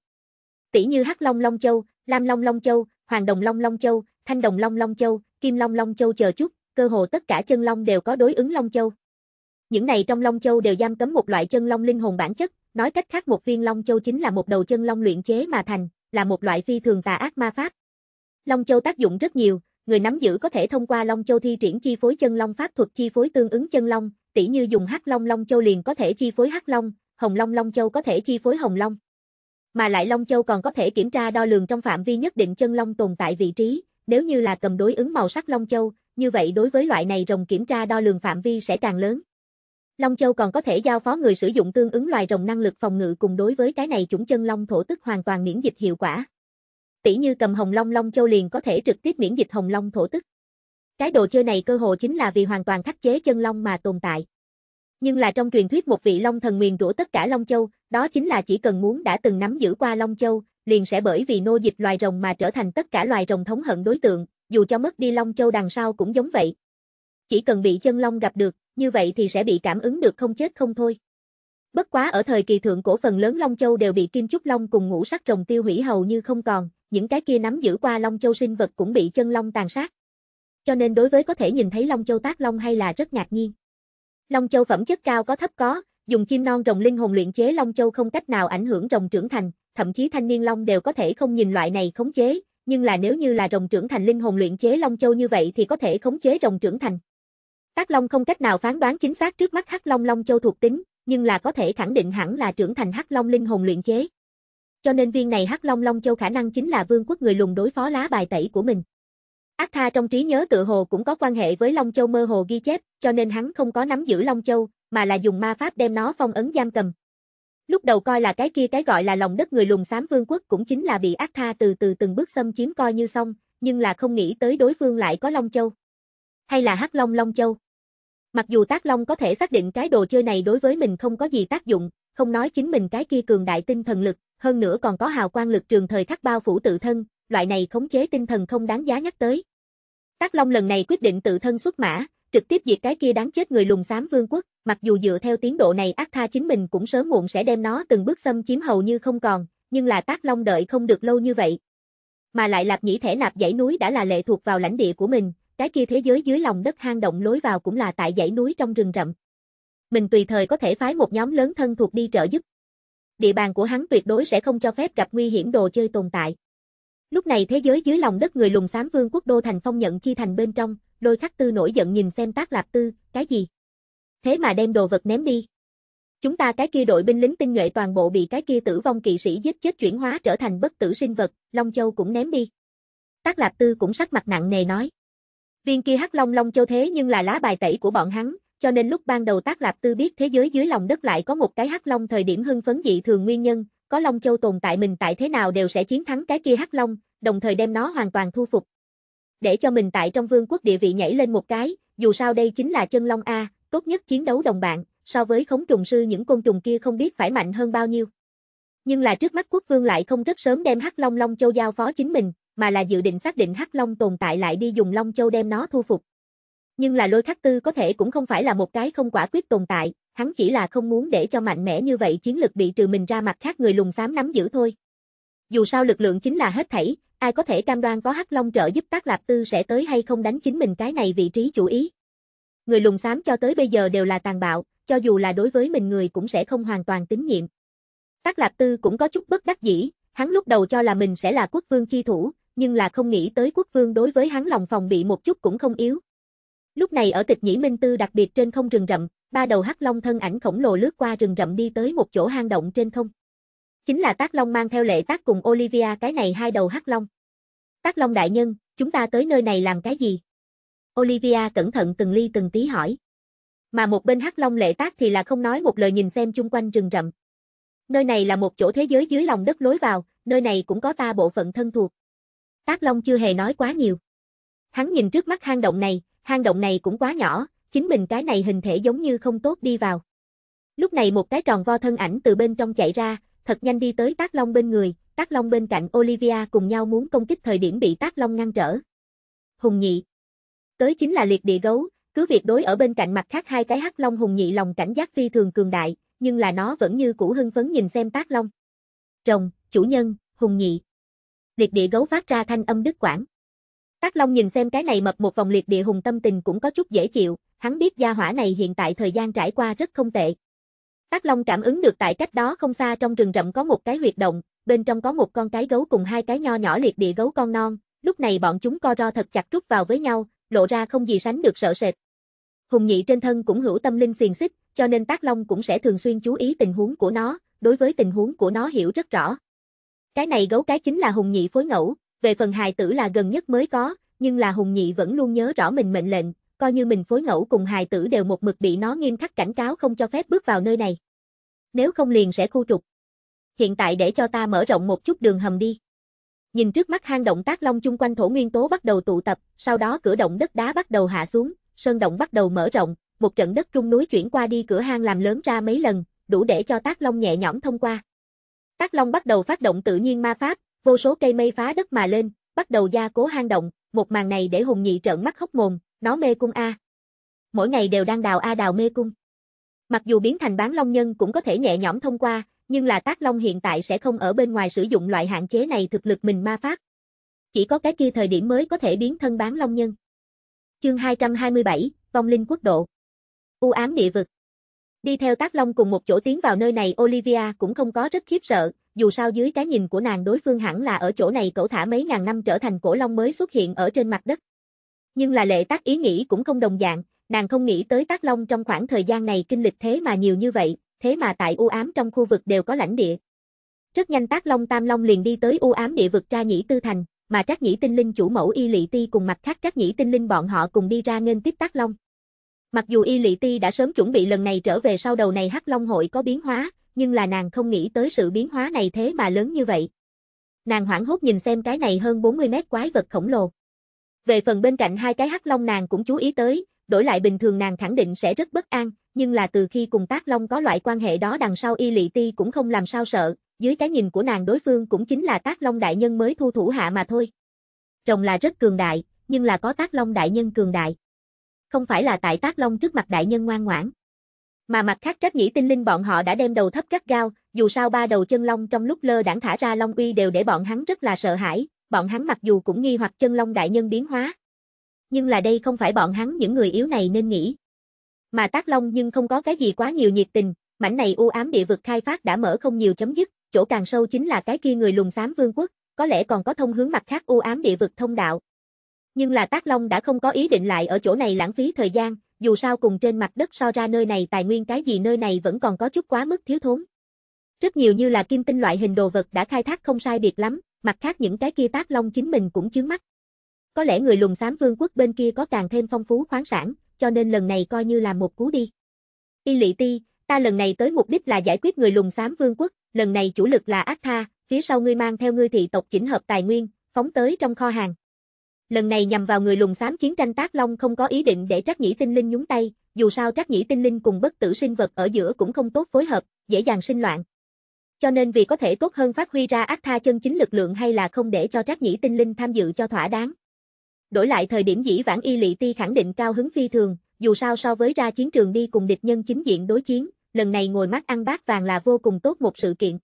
Tỷ như Hắc Long Long Châu, Lam Long Long Châu, Hoàng Đồng Long Long Châu, Thanh Đồng Long Long Châu, Kim Long Long Châu chờ chút, cơ hồ tất cả chân long đều có đối ứng Long Châu. Những này trong Long Châu đều giam cấm một loại chân long linh hồn bản chất, nói cách khác một viên Long Châu chính là một đầu chân long luyện chế mà thành, là một loại phi thường tà ác ma pháp. Long Châu tác dụng rất nhiều, người nắm giữ có thể thông qua Long Châu thi triển chi phối chân long pháp thuật chi phối tương ứng chân long, tỷ như dùng Hắc Long Long Châu liền có thể chi phối Hắc Long, Hồng Long Long Châu có thể chi phối Hồng Long. Mà lại Long Châu còn có thể kiểm tra đo lường trong phạm vi nhất định chân long tồn tại vị trí, nếu như là cầm đối ứng màu sắc Long Châu, như vậy đối với loại này rồng kiểm tra đo lường phạm vi sẽ càng lớn. Long Châu còn có thể giao phó người sử dụng tương ứng loài rồng năng lực phòng ngự cùng đối với cái này chủng chân long thổ tức hoàn toàn miễn dịch hiệu quả. Tỷ như cầm Hồng Long Long Châu liền có thể trực tiếp miễn dịch Hồng Long thổ tức. Cái đồ chơi này cơ hồ chính là vì hoàn toàn khắc chế chân long mà tồn tại. Nhưng là trong truyền thuyết một vị long thần nguyền rủa tất cả long châu, đó chính là chỉ cần muốn đã từng nắm giữ qua long châu, liền sẽ bởi vì nô dịch loài rồng mà trở thành tất cả loài rồng thống hận đối tượng, dù cho mất đi long châu đằng sau cũng giống vậy. Chỉ cần bị chân long gặp được, như vậy thì sẽ bị cảm ứng được không chết không thôi. Bất quá ở thời kỳ thượng cổ phần lớn Long Châu đều bị Kim Trúc Long cùng ngũ sắc rồng tiêu hủy hầu như không còn, những cái kia nắm giữ qua Long Châu sinh vật cũng bị chân Long tàn sát cho nên đối với có thể nhìn thấy Long Châu Tác Long hay là rất ngạc nhiên. Long Châu phẩm chất cao có thấp có, dùng chim non rồng linh hồn luyện chế Long Châu không cách nào ảnh hưởng rồng trưởng thành, thậm chí thanh niên Long đều có thể không nhìn loại này khống chế, nhưng là nếu như là rồng trưởng thành linh hồn luyện chế Long Châu như vậy thì có thể khống chế rồng trưởng thành. Tác Long không cách nào phán đoán chính xác trước mắt Hắc Long Long Châu thuộc tính, nhưng là có thể khẳng định hẳn là trưởng thành Hắc Long linh hồn luyện chế. Cho nên viên này Hắc Long Long Châu khả năng chính là vương quốc người lùng đối phó lá bài tẩy của mình. Ác tha trong trí nhớ tự hồ cũng có quan hệ với Long Châu mơ hồ ghi chép, cho nên hắn không có nắm giữ Long Châu, mà là dùng ma pháp đem nó phong ấn giam cầm. Lúc đầu coi là cái kia cái gọi là lòng đất người lùng xám vương quốc cũng chính là bị ác tha từ từ từng bước xâm chiếm coi như xong, nhưng là không nghĩ tới đối phương lại có Long Châu. Hay là Hắc Long Long Châu. Mặc dù Tác Long có thể xác định cái đồ chơi này đối với mình không có gì tác dụng, không nói chính mình cái kia cường đại tinh thần lực, hơn nữa còn có hào quang lực trường thời khắc bao phủ tự thân, loại này khống chế tinh thần không đáng giá nhắc tới. Tác Long lần này quyết định tự thân xuất mã, trực tiếp diệt cái kia đáng chết người lùng xám vương quốc, mặc dù dựa theo tiến độ này ác tha chính mình cũng sớm muộn sẽ đem nó từng bước xâm chiếm hầu như không còn, nhưng là Tác Long đợi không được lâu như vậy. Mà lại Lạp Nhĩ Thể Nạp dãy núi đã là lệ thuộc vào lãnh địa của mình, cái kia thế giới dưới lòng đất hang động lối vào cũng là tại dãy núi trong rừng rậm. Mình tùy thời có thể phái một nhóm lớn thân thuộc đi trợ giúp. Địa bàn của hắn tuyệt đối sẽ không cho phép gặp nguy hiểm đồ chơi tồn tại. Lúc này thế giới dưới lòng đất người lùng xám vương quốc đô thành phong nhận chi thành bên trong, lôi khắc tư nổi giận nhìn xem tác lạp tư, cái gì? Thế mà đem đồ vật ném đi. Chúng ta cái kia đội binh lính tinh nhuệ toàn bộ bị cái kia tử vong kỵ sĩ giết chết chuyển hóa trở thành bất tử sinh vật, Long Châu cũng ném đi. Tác lạp tư cũng sắc mặt nặng nề nói. Viên kia hắc long Long Châu thế nhưng là lá bài tẩy của bọn hắn, cho nên lúc ban đầu Tác Lạp Tư biết thế giới dưới lòng đất lại có một cái hắc long thời điểm hưng phấn dị thường nguyên nhân, có Long Châu tồn tại mình tại thế nào đều sẽ chiến thắng cái kia Hắc Long, đồng thời đem nó hoàn toàn thu phục. Để cho mình tại trong vương quốc địa vị nhảy lên một cái, dù sao đây chính là chân Long A, tốt nhất chiến đấu đồng bạn, so với khống trùng sư những côn trùng kia không biết phải mạnh hơn bao nhiêu. Nhưng là trước mắt quốc vương lại không rất sớm đem Hắc Long Long Châu giao phó chính mình, mà là dự định xác định Hắc Long tồn tại lại đi dùng Long Châu đem nó thu phục. Nhưng là lôi khắc tư có thể cũng không phải là một cái không quả quyết tồn tại, hắn chỉ là không muốn để cho mạnh mẽ như vậy chiến lực bị trừ mình ra mặt khác người lùng xám nắm giữ thôi. Dù sao lực lượng chính là hết thảy, ai có thể cam đoan có hắc long trợ giúp tác lạp tư sẽ tới hay không đánh chính mình cái này vị trí chủ ý. Người lùng xám cho tới bây giờ đều là tàn bạo, cho dù là đối với mình người cũng sẽ không hoàn toàn tín nhiệm. Tác lạp tư cũng có chút bất đắc dĩ, hắn lúc đầu cho là mình sẽ là quốc vương chi thủ, nhưng là không nghĩ tới quốc vương đối với hắn lòng phòng bị một chút cũng không yếu, Lúc này ở tịch nhĩ minh tư đặc biệt trên không rừng rậm, ba đầu hắc long thân ảnh khổng lồ lướt qua rừng rậm đi tới một chỗ hang động trên không. Chính là Tác Long mang theo lệ tác cùng Olivia cái này hai đầu hắc long. Tác Long đại nhân, chúng ta tới nơi này làm cái gì? Olivia cẩn thận từng ly từng tí hỏi. Mà một bên hắc long lệ tác thì là không nói một lời nhìn xem chung quanh rừng rậm. Nơi này là một chỗ thế giới dưới lòng đất lối vào, nơi này cũng có ta bộ phận thân thuộc. Tác Long chưa hề nói quá nhiều. Hắn nhìn trước mắt hang động này, hang động này cũng quá nhỏ, chính mình cái này hình thể giống như không tốt đi vào. Lúc này một cái tròn vo thân ảnh từ bên trong chạy ra, thật nhanh đi tới Tác Long bên người, Tác Long bên cạnh Olivia cùng nhau muốn công kích thời điểm bị Tác Long ngăn trở. Hùng nhị. Tới chính là liệt địa gấu, cứ việc đối ở bên cạnh mặt khác hai cái hắc long hùng nhị lòng cảnh giác phi thường cường đại, nhưng là nó vẫn như cũ hưng phấn nhìn xem Tác Long. Rồng, chủ nhân, hùng nhị. Liệt địa gấu phát ra thanh âm đứt quảng. Tác Long nhìn xem cái này mập một vòng liệt địa hùng tâm tình cũng có chút dễ chịu, hắn biết gia hỏa này hiện tại thời gian trải qua rất không tệ. Tác Long cảm ứng được tại cách đó không xa trong rừng rậm có một cái huyệt động, bên trong có một con cái gấu cùng hai cái nho nhỏ liệt địa gấu con non, lúc này bọn chúng co ro thật chặt rút vào với nhau, lộ ra không gì sánh được sợ sệt. Hùng nhị trên thân cũng hữu tâm linh xiềng xích, cho nên Tác Long cũng sẽ thường xuyên chú ý tình huống của nó, đối với tình huống của nó hiểu rất rõ. Cái này gấu cái chính là Hùng nhị phối ngẫu, về phần hài tử là gần nhất mới có, nhưng là Hùng Nhị vẫn luôn nhớ rõ mình mệnh lệnh, coi như mình phối ngẫu cùng hài tử đều một mực bị nó nghiêm khắc cảnh cáo không cho phép bước vào nơi này. Nếu không liền sẽ khu trục. Hiện tại để cho ta mở rộng một chút đường hầm đi. Nhìn trước mắt hang động tác long chung quanh thổ nguyên tố bắt đầu tụ tập, sau đó cửa động đất đá bắt đầu hạ xuống, sơn động bắt đầu mở rộng, một trận đất trung núi chuyển qua đi cửa hang làm lớn ra mấy lần, đủ để cho tác long nhẹ nhõm thông qua. Tác long bắt đầu phát động tự nhiên ma pháp, vô số cây mây phá đất mà lên, bắt đầu gia cố hang động, một màn này để Hùng Nhị trợn mắt hốc mồm, nó mê cung a. Mỗi ngày đều đang đào a đào mê cung. Mặc dù biến thành bán long nhân cũng có thể nhẹ nhõm thông qua, nhưng là Tác Long hiện tại sẽ không ở bên ngoài sử dụng loại hạn chế này thực lực mình ma pháp. Chỉ có cái kia thời điểm mới có thể biến thân bán long nhân. Chương 227, Vong linh quốc độ. U ám địa vực. Đi theo Tác Long cùng một chỗ tiến vào nơi này Olivia cũng không có rất khiếp sợ, dù sao dưới cái nhìn của nàng đối phương hẳn là ở chỗ này cẩu thả mấy ngàn năm trở thành cổ long mới xuất hiện ở trên mặt đất. Nhưng là lệ tác ý nghĩ cũng không đồng dạng, nàng không nghĩ tới Tác Long trong khoảng thời gian này kinh lịch thế mà nhiều như vậy, thế mà tại u ám trong khu vực đều có lãnh địa. Rất nhanh Tác Long Tam Long liền đi tới u ám địa vực Tra Nhĩ Tư Thành, mà Trác Nhĩ Tinh Linh chủ mẫu Y Lệ Ti cùng mặt khác Trác Nhĩ Tinh Linh bọn họ cùng đi ra nghênh tiếp Tác Long. Mặc dù Y Lị Ti đã sớm chuẩn bị lần này trở về sau đầu này Hắc Long hội có biến hóa, nhưng là nàng không nghĩ tới sự biến hóa này thế mà lớn như vậy. Nàng hoảng hốt nhìn xem cái này hơn 40 mét quái vật khổng lồ. Về phần bên cạnh hai cái Hắc Long nàng cũng chú ý tới, đổi lại bình thường nàng khẳng định sẽ rất bất an, nhưng là từ khi cùng Tác Long có loại quan hệ đó đằng sau Y Lị Ti cũng không làm sao sợ, dưới cái nhìn của nàng đối phương cũng chính là Tác Long đại nhân mới thu thủ hạ mà thôi. Rồng là rất cường đại, nhưng là có Tác Long đại nhân cường đại không phải là tại tác long trước mặt đại nhân ngoan ngoãn. Mà mặt khác trách nhĩ tinh linh bọn họ đã đem đầu thấp cắt gao, dù sao ba đầu chân long trong lúc lơ đãng thả ra long uy đều để bọn hắn rất là sợ hãi, bọn hắn mặc dù cũng nghi hoặc chân long đại nhân biến hóa. Nhưng là đây không phải bọn hắn những người yếu này nên nghĩ. Mà tác long nhưng không có cái gì quá nhiều nhiệt tình, mảnh này u ám địa vực khai phát đã mở không nhiều chấm dứt, chỗ càng sâu chính là cái kia người lùng xám vương quốc, có lẽ còn có thông hướng mặt khác u ám địa vực thông đạo, nhưng là Tác Long đã không có ý định lại ở chỗ này lãng phí thời gian, dù sao cùng trên mặt đất so ra nơi này tài nguyên cái gì nơi này vẫn còn có chút quá mức thiếu thốn. Rất nhiều như là kim tinh loại hình đồ vật đã khai thác không sai biệt lắm, mặt khác những cái kia Tác Long chính mình cũng chướng mắt. Có lẽ người lùng xám vương quốc bên kia có càng thêm phong phú khoáng sản, cho nên lần này coi như là một cú đi. Y lị ti, ta lần này tới mục đích là giải quyết người lùng xám vương quốc, lần này chủ lực là ác tha, phía sau ngươi mang theo ngươi thị tộc chỉnh hợp tài nguyên, phóng tới trong kho hàng. Lần này nhằm vào người lùng xám chiến tranh Tác Long không có ý định để Trác Nhĩ Tinh Linh nhúng tay, dù sao Trác Nhĩ Tinh Linh cùng bất tử sinh vật ở giữa cũng không tốt phối hợp, dễ dàng sinh loạn. Cho nên vì có thể tốt hơn phát huy ra ác tha chân chính lực lượng hay là không để cho Trác Nhĩ Tinh Linh tham dự cho thỏa đáng. Đổi lại thời điểm dĩ vãng y lỵ ti khẳng định cao hứng phi thường, dù sao so với ra chiến trường đi cùng địch nhân chính diện đối chiến, lần này ngồi mắt ăn bát vàng là vô cùng tốt một sự kiện.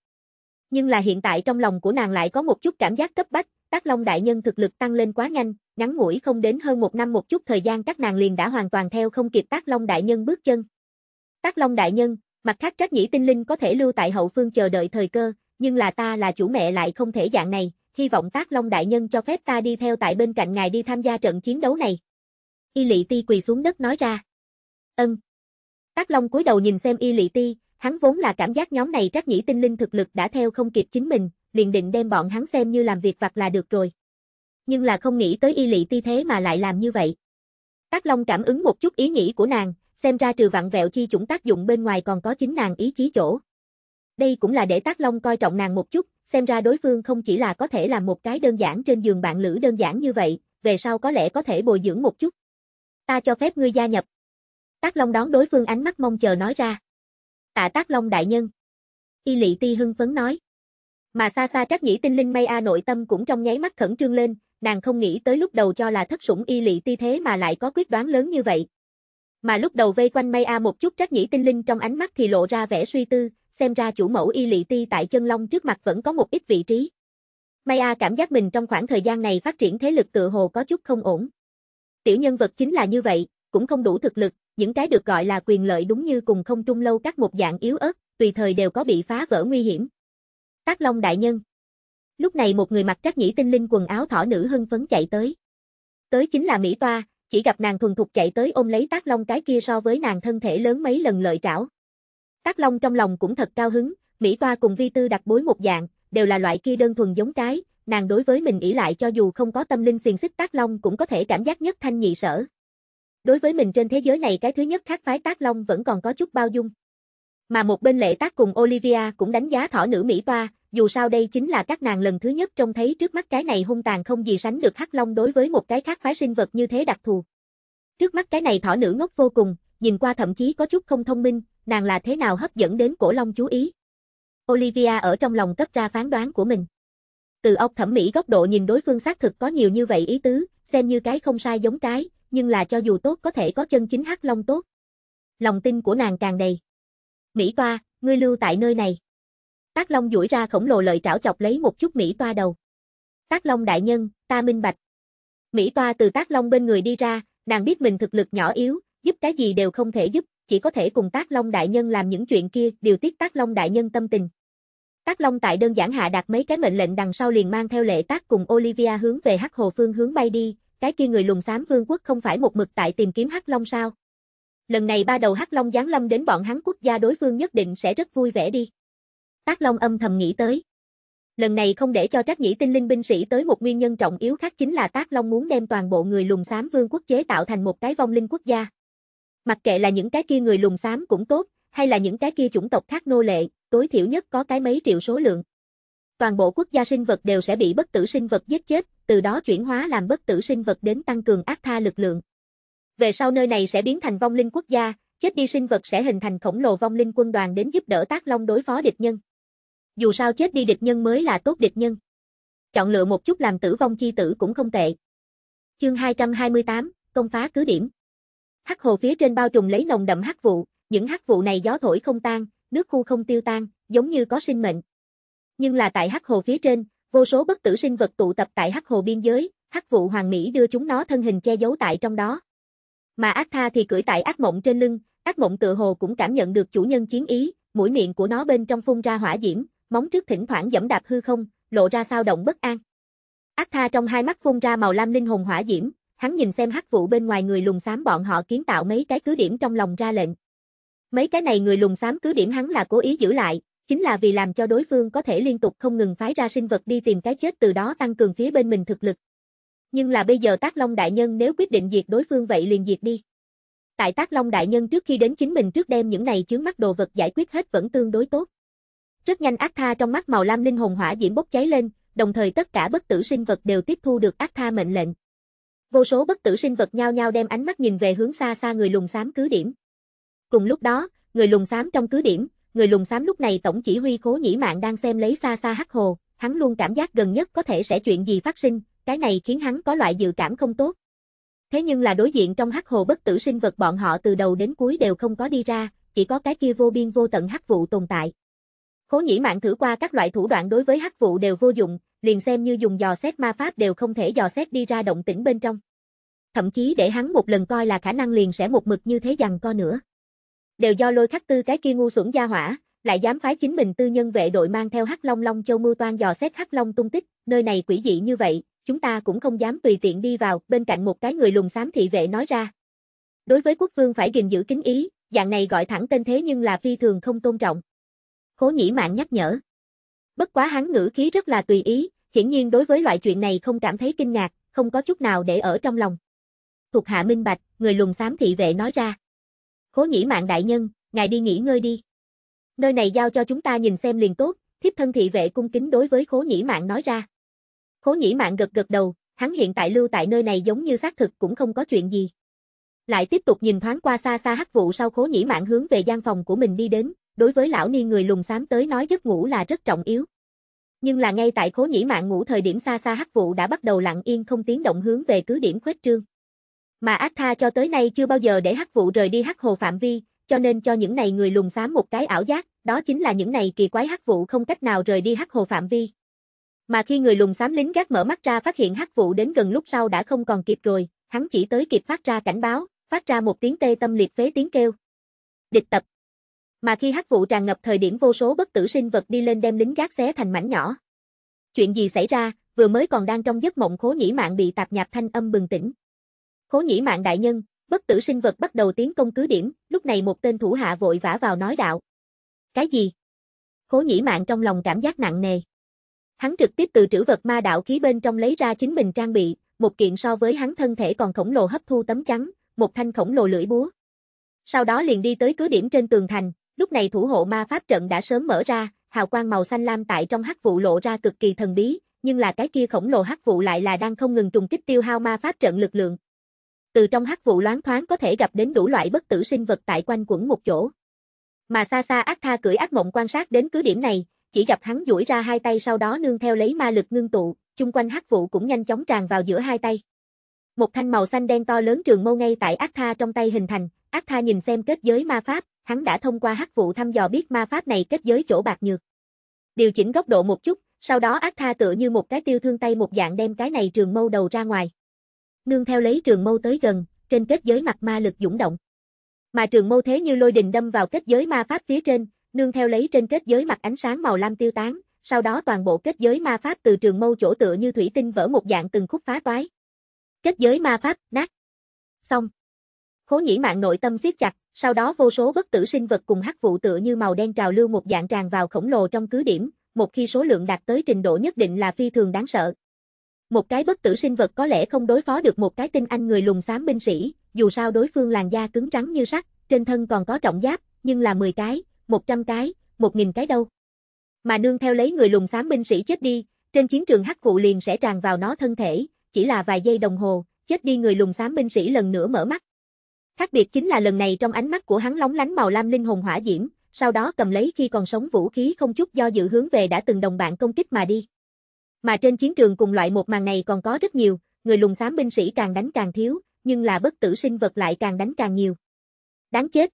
Nhưng là hiện tại trong lòng của nàng lại có một chút cảm giác cấp bách, Tác Long đại nhân thực lực tăng lên quá nhanh, ngắn ngủi không đến hơn một năm một chút thời gian các nàng liền đã hoàn toàn theo không kịp Tác Long đại nhân bước chân. Tác Long đại nhân, mặt khác trách nhĩ tinh linh có thể lưu tại hậu phương chờ đợi thời cơ, nhưng là ta là chủ mẹ lại không thể dạng này, hy vọng Tác Long đại nhân cho phép ta đi theo tại bên cạnh ngài đi tham gia trận chiến đấu này. Y Lệ Ti quỳ xuống đất nói ra. Ân. Tác Long cúi đầu nhìn xem Y Lệ Ti, hắn vốn là cảm giác nhóm này trách nhĩ tinh linh thực lực đã theo không kịp chính mình, liền định đem bọn hắn xem như làm việc vặt là được rồi. Nhưng là không nghĩ tới y lị ti thế mà lại làm như vậy. Tác Long cảm ứng một chút ý nghĩ của nàng, xem ra trừ vặn vẹo chi chủng tác dụng bên ngoài còn có chính nàng ý chí chỗ. Đây cũng là để Tác Long coi trọng nàng một chút, xem ra đối phương không chỉ là có thể làm một cái đơn giản trên giường bạn lữ đơn giản như vậy, về sau có lẽ có thể bồi dưỡng một chút. Ta cho phép ngươi gia nhập. Tác Long đón đối phương ánh mắt mong chờ nói ra. Tạ Tác Long đại nhân. Y Lị Ti hưng phấn nói. Mà xa xa trắc nhĩ tinh linh may a nội tâm cũng trong nháy mắt khẩn trương lên, nàng không nghĩ tới lúc đầu cho là thất sủng y lị ti thế mà lại có quyết đoán lớn như vậy. Mà lúc đầu vây quanh may a một chút trắc nhĩ tinh linh trong ánh mắt thì lộ ra vẻ suy tư, xem ra chủ mẫu y lị ti tại chân long trước mặt vẫn có một ít vị trí. May a cảm giác mình trong khoảng thời gian này phát triển thế lực tựa hồ có chút không ổn. Tiểu nhân vật chính là như vậy, cũng không đủ thực lực, những cái được gọi là quyền lợi đúng như cùng không trung lâu các một dạng yếu ớt, tùy thời đều có bị phá vỡ nguy hiểm. Tác Long đại nhân. Lúc này một người mặc trắc nhĩ tinh linh quần áo thỏ nữ hưng phấn chạy tới. Tới chính là Mỹ Toa, chỉ gặp nàng thuần thục chạy tới ôm lấy Tác Long cái kia so với nàng thân thể lớn mấy lần lợi trảo. Tác Long trong lòng cũng thật cao hứng, Mỹ Toa cùng Vi Tư đặt bối một dạng, đều là loại kia đơn thuần giống cái, nàng đối với mình ỷ lại cho dù không có tâm linh phiền xích Tác Long cũng có thể cảm giác nhất thanh nhị sở. Đối với mình trên thế giới này cái thứ nhất khác phái Tác Long vẫn còn có chút bao dung. Mà một bên lệ tác cùng Olivia cũng đánh giá thỏ nữ Mỹ toa, dù sao đây chính là các nàng lần thứ nhất trông thấy trước mắt cái này hung tàn không gì sánh được hắc long đối với một cái khác phái sinh vật như thế đặc thù. Trước mắt cái này thỏ nữ ngốc vô cùng, nhìn qua thậm chí có chút không thông minh, nàng là thế nào hấp dẫn đến cổ long chú ý. Olivia ở trong lòng cấp ra phán đoán của mình. Từ ốc thẩm mỹ góc độ nhìn đối phương xác thực có nhiều như vậy ý tứ, xem như cái không sai giống cái, nhưng là cho dù tốt có thể có chân chính hắc long tốt. Lòng tin của nàng càng đầy. Mỹ toa, ngươi lưu tại nơi này. Tác Long duỗi ra khổng lồ lợi trảo chọc lấy một chút Mỹ toa đầu. Tác Long đại nhân, ta minh bạch. Mỹ toa từ Tác Long bên người đi ra, nàng biết mình thực lực nhỏ yếu, giúp cái gì đều không thể giúp, chỉ có thể cùng Tác Long đại nhân làm những chuyện kia, điều tiết Tác Long đại nhân tâm tình. Tác Long tại đơn giản hạ đạt mấy cái mệnh lệnh đằng sau liền mang theo lệ tác cùng Olivia hướng về Hắc Hồ phương hướng bay đi, cái kia người lùng xám vương quốc không phải một mực tại tìm kiếm Hắc Long sao? lần này ba đầu hắc long giáng lâm đến bọn hắn quốc gia đối phương nhất định sẽ rất vui vẻ đi. Tác Long âm thầm nghĩ tới. Lần này không để cho trách Nhĩ Tinh Linh binh sĩ tới một nguyên nhân trọng yếu khác chính là Tác Long muốn đem toàn bộ người lùn xám vương quốc chế tạo thành một cái vong linh quốc gia. Mặc kệ là những cái kia người lùn xám cũng tốt, hay là những cái kia chủng tộc khác nô lệ, tối thiểu nhất có cái mấy triệu số lượng. Toàn bộ quốc gia sinh vật đều sẽ bị bất tử sinh vật giết chết, từ đó chuyển hóa làm bất tử sinh vật đến tăng cường ác tha lực lượng. Về sau nơi này sẽ biến thành vong linh quốc gia, chết đi sinh vật sẽ hình thành khổng lồ vong linh quân đoàn đến giúp đỡ tác long đối phó địch nhân. Dù sao chết đi địch nhân mới là tốt địch nhân. Chọn lựa một chút làm tử vong chi tử cũng không tệ. Chương 228, công phá cứ điểm. Hắc hồ phía trên bao trùm lấy nồng đậm hắc vụ, những hắc vụ này gió thổi không tan, nước khu không tiêu tan, giống như có sinh mệnh. Nhưng là tại hắc hồ phía trên, vô số bất tử sinh vật tụ tập tại hắc hồ biên giới, hắc vụ hoàng mỹ đưa chúng nó thân hình che giấu tại trong đó. Mà ác tha thì cưỡi tại ác mộng trên lưng, ác mộng tự hồ cũng cảm nhận được chủ nhân chiến ý, mũi miệng của nó bên trong phun ra hỏa diễm, móng trước thỉnh thoảng dẫm đạp hư không, lộ ra sao động bất an. Ác tha trong hai mắt phun ra màu lam linh hồn hỏa diễm, hắn nhìn xem hắc vụ bên ngoài người lùng xám bọn họ kiến tạo mấy cái cứ điểm trong lòng ra lệnh. Mấy cái này người lùng xám cứ điểm hắn là cố ý giữ lại, chính là vì làm cho đối phương có thể liên tục không ngừng phái ra sinh vật đi tìm cái chết từ đó tăng cường phía bên mình thực lực, nhưng là bây giờ Tác Long Đại Nhân nếu quyết định diệt đối phương vậy liền diệt đi. Tại Tác Long Đại Nhân trước khi đến chính mình trước đem những này chướng mắt đồ vật giải quyết hết vẫn tương đối tốt. Rất nhanh ác tha trong mắt màu lam linh hồn hỏa diễm bốc cháy lên, đồng thời tất cả bất tử sinh vật đều tiếp thu được ác tha mệnh lệnh. Vô số bất tử sinh vật nhao nhao đem ánh mắt nhìn về hướng xa xa người lùng xám cứ điểm. Cùng lúc đó, người lùng xám trong cứ điểm, người lùng xám lúc này tổng chỉ huy Khố Nhĩ Mạn đang xem lấy xa xa hắc hồ, hắn luôn cảm giác gần nhất có thể sẽ chuyện gì phát sinh, cái này khiến hắn có loại dự cảm không tốt. Thế nhưng là đối diện trong hắc hồ bất tử sinh vật bọn họ từ đầu đến cuối đều không có đi ra, chỉ có cái kia vô biên vô tận hắc vụ tồn tại. Cố Nhĩ mạng thử qua các loại thủ đoạn đối với hắc vụ đều vô dụng, liền xem như dùng dò xét ma pháp đều không thể dò xét đi ra động tĩnh bên trong. Thậm chí để hắn một lần coi là khả năng liền sẽ một mực như thế dằn co nữa. Đều do lôi khắc tư cái kia ngu xuẩn gia hỏa, lại dám phái chính mình tư nhân vệ đội mang theo hắc long long châu mưu toan dò xét hắc long tung tích, nơi này quỷ dị như vậy, chúng ta cũng không dám tùy tiện đi vào, bên cạnh một cái người lùng xám thị vệ nói ra. Đối với quốc vương phải gìn giữ kính ý, dạng này gọi thẳng tên thế nhưng là phi thường không tôn trọng. Khố nhĩ mạng nhắc nhở. Bất quá hắn ngữ khí rất là tùy ý, hiển nhiên đối với loại chuyện này không cảm thấy kinh ngạc, không có chút nào để ở trong lòng. Thuộc hạ minh bạch, người lùng xám thị vệ nói ra. Khố nhĩ mạng đại nhân, ngài đi nghỉ ngơi đi. Nơi này giao cho chúng ta nhìn xem liền tốt, thiếp thân thị vệ cung kính đối với khố nhĩ mạng nói ra. Khố nhĩ mạng gật gật đầu, hắn hiện tại lưu tại nơi này giống như xác thực cũng không có chuyện gì. Lại tiếp tục nhìn thoáng qua xa xa hắc vụ sau khố nhĩ mạng hướng về gian phòng của mình đi đến, đối với lão ni người lùng xám tới nói giấc ngủ là rất trọng yếu. Nhưng là ngay tại khố nhĩ mạng ngủ thời điểm xa xa hắc vụ đã bắt đầu lặng yên không tiếng động hướng về cứ điểm khuếch trương. Mà ác tha cho tới nay chưa bao giờ để hắc vụ rời đi hắc hồ phạm vi, cho nên cho những này người lùng xám một cái ảo giác, đó chính là những này kỳ quái hắc vụ không cách nào rời đi hắc hồ phạm vi. Mà khi người lùng xám lính gác mở mắt ra phát hiện hắc vụ đến gần lúc sau đã không còn kịp rồi, hắn chỉ tới kịp phát ra cảnh báo, phát ra một tiếng tê tâm liệt phế tiếng kêu. Địch tập. Mà khi hắc vụ tràn ngập thời điểm vô số bất tử sinh vật đi lên đem lính gác xé thành mảnh nhỏ. Chuyện gì xảy ra, vừa mới còn đang trong giấc mộng khố nhĩ mạng bị tạp nhạp thanh âm bừng tỉnh. Khố nhĩ mạng đại nhân, bất tử sinh vật bắt đầu tiến công cứ điểm, lúc này một tên thủ hạ vội vã vào nói đạo. Cái gì? Khố nhĩ mạng trong lòng cảm giác nặng nề. Hắn trực tiếp từ trữ vật ma đạo khí bên trong lấy ra chính mình trang bị, một kiện so với hắn thân thể còn khổng lồ hấp thu tấm chắn, một thanh khổng lồ lưỡi búa. Sau đó liền đi tới cứ điểm trên tường thành, lúc này thủ hộ ma pháp trận đã sớm mở ra, hào quang màu xanh lam tại trong hắc vụ lộ ra cực kỳ thần bí, nhưng là cái kia khổng lồ hắc vụ lại là đang không ngừng trùng kích tiêu hao ma pháp trận lực lượng. Từ trong hắc vụ loáng thoáng có thể gặp đến đủ loại bất tử sinh vật tại quanh quẩn một chỗ. Mà xa xa ác tha cưỡi ác mộng quan sát đến cứ điểm này, chỉ gặp hắn duỗi ra hai tay sau đó nương theo lấy ma lực ngưng tụ, chung quanh hắc vụ cũng nhanh chóng tràn vào giữa hai tay. Một thanh màu xanh đen to lớn trường mâu ngay tại Ác Tha trong tay hình thành, Ác Tha nhìn xem kết giới ma pháp, hắn đã thông qua hắc vụ thăm dò biết ma pháp này kết giới chỗ bạc nhược. Điều chỉnh góc độ một chút, sau đó Ác Tha tựa như một cái tiêu thương tay một dạng đem cái này trường mâu đầu ra ngoài. Nương theo lấy trường mâu tới gần, trên kết giới mặt ma lực dũng động. Mà trường mâu thế như lôi đình đâm vào kết giới ma pháp phía trên, nương theo lấy trên kết giới mặt ánh sáng màu lam tiêu tán, sau đó toàn bộ kết giới ma pháp từ trường mâu chỗ tựa như thủy tinh vỡ một dạng từng khúc phá toái. Kết giới ma pháp, nát. Xong. Khố nhĩ mạng nội tâm siết chặt, sau đó vô số bất tử sinh vật cùng hắc vụ tựa như màu đen trào lưu một dạng tràn vào khổng lồ trong cứ điểm, một khi số lượng đạt tới trình độ nhất định là phi thường đáng sợ. Một cái bất tử sinh vật có lẽ không đối phó được một cái tinh anh người lùng xám binh sĩ, dù sao đối phương làn da cứng trắng như sắt, trên thân còn có trọng giáp, nhưng là 10 cái, 100 cái, 1.000 cái đâu. Mà nương theo lấy người lùng xám binh sĩ chết đi, trên chiến trường hắc vụ liền sẽ tràn vào nó thân thể, chỉ là vài giây đồng hồ, chết đi người lùng xám binh sĩ lần nữa mở mắt. Khác biệt chính là lần này trong ánh mắt của hắn lóng lánh màu lam linh hồn hỏa diễm, sau đó cầm lấy khi còn sống vũ khí không chút do dự hướng về đã từng đồng bạn công kích mà đi. Mà trên chiến trường cùng loại một màn này còn có rất nhiều, người lùng xám binh sĩ càng đánh càng thiếu, nhưng là bất tử sinh vật lại càng đánh càng nhiều. Đáng chết,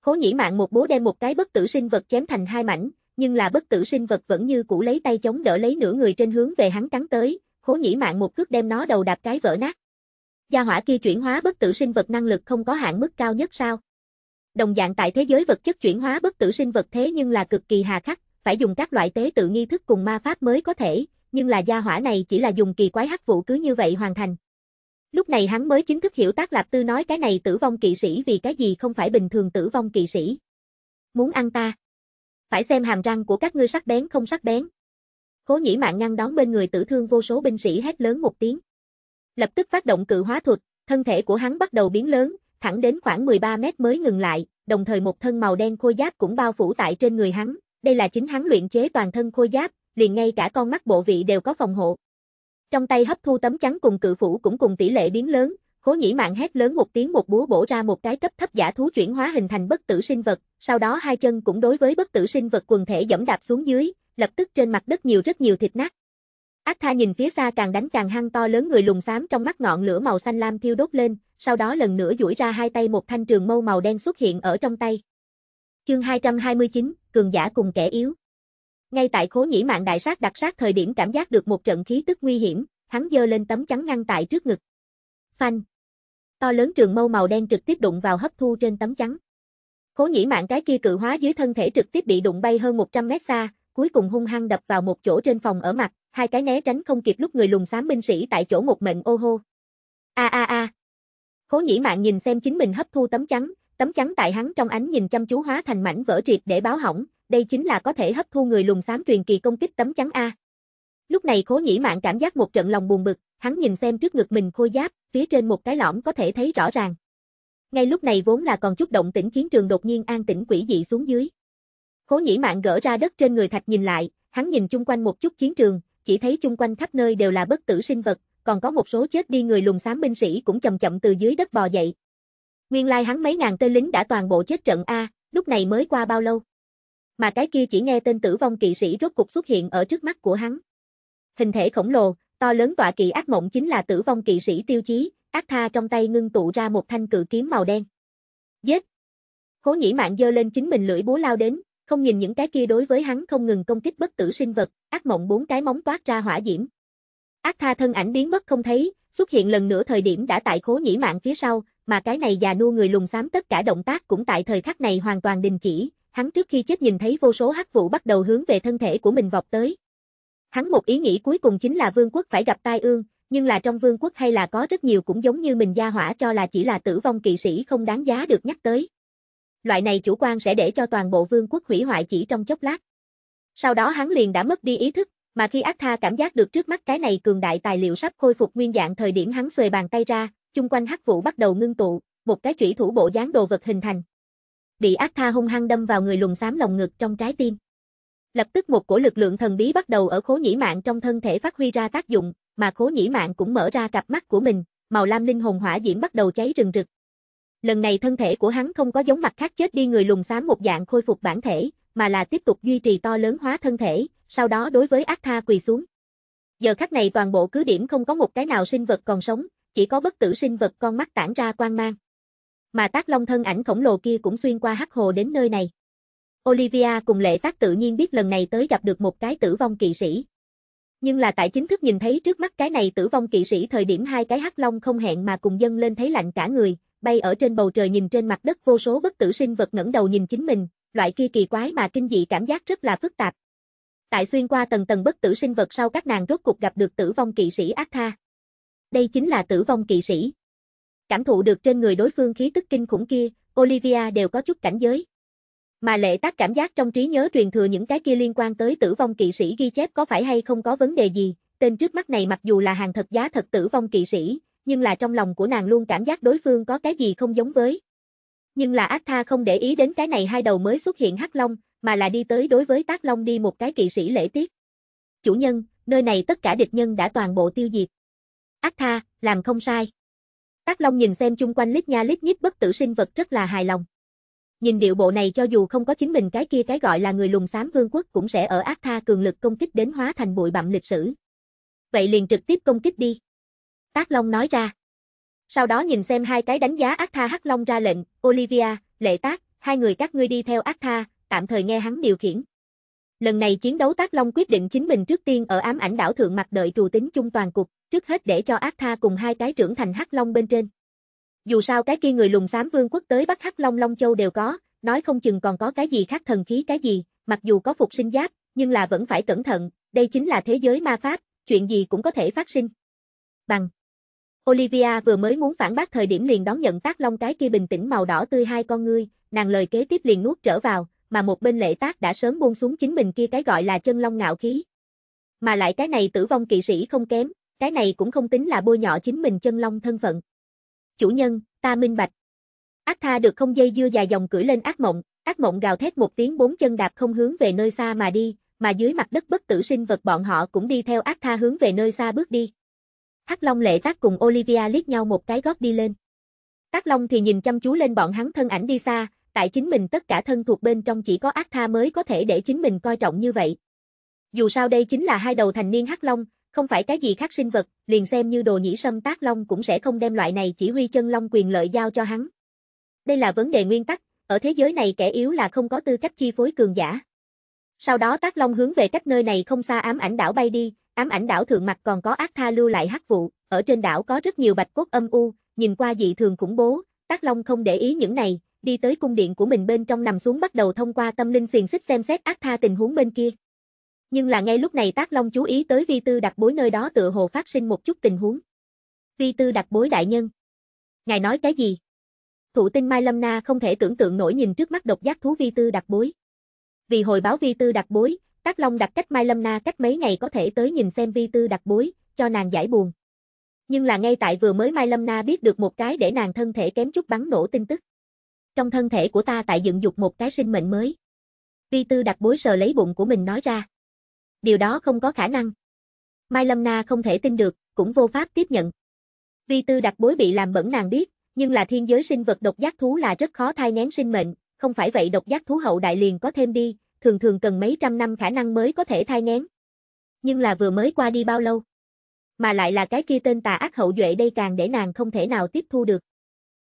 Khố nhĩ mạng một bố đem một cái bất tử sinh vật chém thành hai mảnh, nhưng là bất tử sinh vật vẫn như cũ lấy tay chống đỡ lấy nửa người trên hướng về hắn cắn tới, khố nhĩ mạng một cước đem nó đầu đạp cái vỡ nát. Gia hỏa kia chuyển hóa bất tử sinh vật năng lực không có hạn mức cao nhất sao? Đồng dạng tại thế giới vật chất chuyển hóa bất tử sinh vật thế nhưng là cực kỳ hà khắc, phải dùng các loại tế tự nghi thức cùng ma pháp mới có thể, nhưng là gia hỏa này chỉ là dùng kỳ quái hắc vụ cứ như vậy hoàn thành. Lúc này hắn mới chính thức hiểu tác lạp tư nói cái này tử vong kỵ sĩ vì cái gì không phải bình thường tử vong kỵ sĩ. Muốn ăn ta. Phải xem hàm răng của các ngươi sắc bén không sắc bén. Cố nhĩ mạng ngăn đón bên người tử thương vô số binh sĩ hét lớn một tiếng. Lập tức phát động cự hóa thuật, thân thể của hắn bắt đầu biến lớn, thẳng đến khoảng 13 mét mới ngừng lại, đồng thời một thân màu đen khôi giáp cũng bao phủ tại trên người hắn, đây là chính hắn luyện chế toàn thân khôi giáp, liền ngay cả con mắt bộ vị đều có phòng hộ. Trong tay hấp thu tấm chắn cùng cự phủ cũng cùng tỷ lệ biến lớn, Cố Nhĩ mạng hét lớn một tiếng một búa bổ ra một cái cấp thấp giả thú chuyển hóa hình thành bất tử sinh vật, sau đó hai chân cũng đối với bất tử sinh vật quần thể dẫm đạp xuống dưới, lập tức trên mặt đất nhiều rất nhiều thịt nát. Ác tha nhìn phía xa càng đánh càng hăng to lớn người lùn xám trong mắt ngọn lửa màu xanh lam thiêu đốt lên, sau đó lần nữa duỗi ra hai tay một thanh trường mâu màu đen xuất hiện ở trong tay. Chương 229, cường giả cùng kẻ yếu. Ngay tại khố nhĩ mạng đại sát đặc sát thời điểm cảm giác được một trận khí tức nguy hiểm, hắn dơ lên tấm chắn ngăn tại trước ngực. Phanh. To lớn trường mâu màu đen trực tiếp đụng vào hấp thu trên tấm chắn. Khố nhĩ mạng cái kia cự hóa dưới thân thể trực tiếp bị đụng bay hơn 100 mét xa, cuối cùng hung hăng đập vào một chỗ trên phòng ở mặt, hai cái né tránh không kịp lúc người lùng xám binh sĩ tại chỗ một mệnh ô hô. A a a. Khố nhĩ mạng nhìn xem chính mình hấp thu tấm chắn, tấm chắn tại hắn trong ánh nhìn chăm chú hóa thành mảnh vỡ triệt để báo hỏng, đây chính là có thể hấp thu người lùn xám truyền kỳ công kích tấm chắn A. Lúc này Khố Nhĩ Mạn cảm giác một trận lòng buồn bực, hắn nhìn xem trước ngực mình khôi giáp, phía trên một cái lõm có thể thấy rõ ràng. Ngay lúc này vốn là còn chút động tĩnh chiến trường đột nhiên an tĩnh quỷ dị xuống dưới. Khố Nhĩ Mạn gỡ ra đất trên người thạch nhìn lại, hắn nhìn chung quanh một chút chiến trường, chỉ thấy chung quanh khắp nơi đều là bất tử sinh vật, còn có một số chết đi người lùn xám binh sĩ cũng chậm chậm từ dưới đất bò dậy. Nguyên lai like hắn mấy ngàn tên lính đã toàn bộ chết trận a, lúc này mới qua bao lâu? mà cái kia chỉ nghe tên tử vong kỵ sĩ rốt cục xuất hiện ở trước mắt của hắn. Hình thể khổng lồ, to lớn tọa kỵ ác mộng chính là tử vong kỵ sĩ tiêu chí, ác tha trong tay ngưng tụ ra một thanh cự kiếm màu đen. Giết! Khố nhĩ mạng dơ lên chính mình lưỡi búa lao đến, không nhìn những cái kia đối với hắn không ngừng công kích bất tử sinh vật, ác mộng bốn cái móng toát ra hỏa diễm. Ác tha thân ảnh biến mất không thấy, xuất hiện lần nữa thời điểm đã tại khố nhĩ mạng phía sau, mà cái này già nua người lùng xám tất cả động tác cũng tại thời khắc này hoàn toàn đình chỉ, Hắn trước khi chết nhìn thấy vô số hắc vụ bắt đầu hướng về thân thể của mình vọt tới. Hắn một ý nghĩ cuối cùng chính là vương quốc phải gặp tai ương, nhưng là trong vương quốc hay là có rất nhiều cũng giống như mình gia hỏa cho là chỉ là tử vong kỵ sĩ không đáng giá được nhắc tới. Loại này chủ quan sẽ để cho toàn bộ vương quốc hủy hoại chỉ trong chốc lát. Sau đó hắn liền đã mất đi ý thức, mà khi ác tha cảm giác được trước mắt cái này cường đại tài liệu sắp khôi phục nguyên dạng thời điểm hắn xuề bàn tay ra, chung quanh hắc vụ bắt đầu ngưng tụ, một cái chủy thủ bộ dáng đồ vật hình thành bị ác tha hung hăng đâm vào người lùn xám lồng ngực trong trái tim. Lập tức một cổ lực lượng thần bí bắt đầu ở khố nhĩ mạng trong thân thể phát huy ra tác dụng, mà khố nhĩ mạng cũng mở ra cặp mắt của mình, màu lam linh hồn hỏa diễm bắt đầu cháy rừng rực. Lần này thân thể của hắn không có giống mặt khác chết đi người lùn xám một dạng khôi phục bản thể, mà là tiếp tục duy trì to lớn hóa thân thể, sau đó đối với ác tha quỳ xuống. Giờ khắc này toàn bộ cứ điểm không có một cái nào sinh vật còn sống, chỉ có bất tử sinh vật con mắt tản ra quang mang. Mà tác long thân ảnh khổng lồ kia cũng xuyên qua hắc hồ đến nơi này. Olivia cùng lệ tác tự nhiên biết lần này tới gặp được một cái tử vong kỵ sĩ. Nhưng là tại chính thức nhìn thấy trước mắt cái này tử vong kỵ sĩ thời điểm hai cái hắc long không hẹn mà cùng dân lên thấy lạnh cả người, bay ở trên bầu trời nhìn trên mặt đất vô số bất tử sinh vật ngẩng đầu nhìn chính mình, loại kia kỳ quái mà kinh dị cảm giác rất là phức tạp. Tại xuyên qua tầng tầng bất tử sinh vật sau các nàng rốt cục gặp được tử vong kỵ sĩ ác tha. Đây chính là tử vong kỵ sĩ. Cảm thụ được trên người đối phương khí tức kinh khủng kia, Olivia đều có chút cảnh giới. Mà lệ tác cảm giác trong trí nhớ truyền thừa những cái kia liên quan tới tử vong kỵ sĩ ghi chép có phải hay không có vấn đề gì, tên trước mắt này mặc dù là hàng thật giá thật tử vong kỵ sĩ, nhưng là trong lòng của nàng luôn cảm giác đối phương có cái gì không giống với. Nhưng là ác tha không để ý đến cái này hai đầu mới xuất hiện hắc long, mà là đi tới đối với tác long đi một cái kỵ sĩ lễ tiết. Chủ nhân, nơi này tất cả địch nhân đã toàn bộ tiêu diệt. Ác tha, làm không sai. Tác Long nhìn xem chung quanh lít nha lít nhít bất tử sinh vật rất là hài lòng. Nhìn điệu bộ này cho dù không có chính mình cái kia cái gọi là người lùng xám vương quốc cũng sẽ ở ác tha cường lực công kích đến hóa thành bụi bặm lịch sử. Vậy liền trực tiếp công kích đi. Tác Long nói ra. Sau đó nhìn xem hai cái đánh giá ác tha Hắc Long ra lệnh, Olivia, lệ tác, hai người các ngươi đi theo ác tha, tạm thời nghe hắn điều khiển. Lần này chiến đấu Tác Long quyết định chính mình trước tiên ở ám ảnh đảo thượng mặt đợi trù tính chung toàn cục, trước hết để cho ác tha cùng hai cái trưởng thành Hắc Long bên trên. Dù sao cái kia người lùng xám vương quốc tới bắt Hắc Long Long Châu đều có, nói không chừng còn có cái gì khác thần khí cái gì, mặc dù có phục sinh giáp, nhưng là vẫn phải cẩn thận, đây chính là thế giới ma pháp, chuyện gì cũng có thể phát sinh. Bằng Olivia vừa mới muốn phản bác thời điểm liền đón nhận tác long cái kia bình tĩnh màu đỏ tươi hai con ngươi, nàng lời kế tiếp liền nuốt trở vào, mà một bên lệ tác đã sớm buông xuống chính mình kia cái gọi là chân long ngạo khí. Mà lại cái này tử vong kỵ sĩ không kém, cái này cũng không tính là bôi nhọ chính mình chân long thân phận. Chủ nhân, ta minh bạch. Ác tha được không dây dưa dài dòng cưỡi lên ác mộng, ác mộng gào thét một tiếng bốn chân đạp không hướng về nơi xa mà đi, mà dưới mặt đất bất tử sinh vật bọn họ cũng đi theo ác tha hướng về nơi xa bước đi. Hắc Long lệ tác cùng Olivia liếc nhau một cái gót đi lên. Tác Long thì nhìn chăm chú lên bọn hắn thân ảnh đi xa, tại chính mình tất cả thân thuộc bên trong chỉ có ác tha mới có thể để chính mình coi trọng như vậy. Dù sao đây chính là hai đầu thành niên Hắc Long, không phải cái gì khác sinh vật, liền xem như đồ nhĩ sâm tác long cũng sẽ không đem loại này chỉ huy chân long quyền lợi giao cho hắn. Đây là vấn đề nguyên tắc, ở thế giới này kẻ yếu là không có tư cách chi phối cường giả. Sau đó tác long hướng về cách nơi này không xa ám ảnh đảo bay đi, ám ảnh đảo thượng mặt còn có ác tha lưu lại hắc vụ, ở trên đảo có rất nhiều bạch cốt âm u, nhìn qua dị thường khủng bố, tác long không để ý những này, đi tới cung điện của mình bên trong nằm xuống bắt đầu thông qua tâm linh phiền xích xem xét ác tha tình huống bên kia. Nhưng là ngay lúc này Tác Long chú ý tới vi tư đặc bối nơi đó tựa hồ phát sinh một chút tình huống. Vi tư đặc bối đại nhân. Ngài nói cái gì? Thụ tinh Mai Lâm Na không thể tưởng tượng nổi nhìn trước mắt độc giác thú vi tư đặc bối. Vì hồi báo vi tư đặc bối, Tác Long đặt cách Mai Lâm Na cách mấy ngày có thể tới nhìn xem vi tư đặc bối, cho nàng giải buồn. Nhưng là ngay tại vừa mới Mai Lâm Na biết được một cái để nàng thân thể kém chút bắn nổ tin tức. Trong thân thể của ta tại dựng dục một cái sinh mệnh mới. Vi tư đặc bối sờ lấy bụng của mình nói ra. Điều đó không có khả năng. Mai Lâm Na không thể tin được, cũng vô pháp tiếp nhận. Vi tư đặc bối bị làm bẩn nàng biết, nhưng là thiên giới sinh vật độc giác thú là rất khó thai nén sinh mệnh, không phải vậy độc giác thú hậu đại liền có thêm đi, thường thường cần mấy trăm năm khả năng mới có thể thai nén. Nhưng là vừa mới qua đi bao lâu? Mà lại là cái kia tên tà ác hậu duệ đây càng để nàng không thể nào tiếp thu được.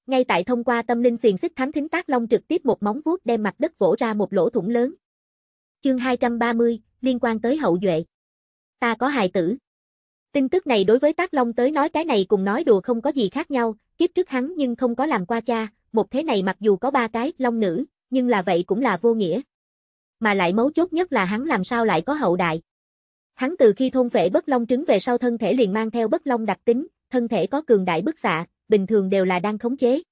Ngay tại thông qua tâm linh phiền xích thám thính tác long trực tiếp một móng vuốt đem mặt đất vỗ ra một lỗ thủng lớn. Chương 230, liên quan tới hậu duệ. Ta có hài tử. Tin tức này đối với Tác Long tới nói cái này cùng nói đùa không có gì khác nhau, kiếp trước hắn nhưng không có làm qua cha, một thế này mặc dù có ba cái long nữ, nhưng là vậy cũng là vô nghĩa. Mà lại mấu chốt nhất là hắn làm sao lại có hậu đại. Hắn từ khi thôn vệ bất long trứng về sau thân thể liền mang theo bất long đặc tính, thân thể có cường đại bức xạ, bình thường đều là đang khống chế.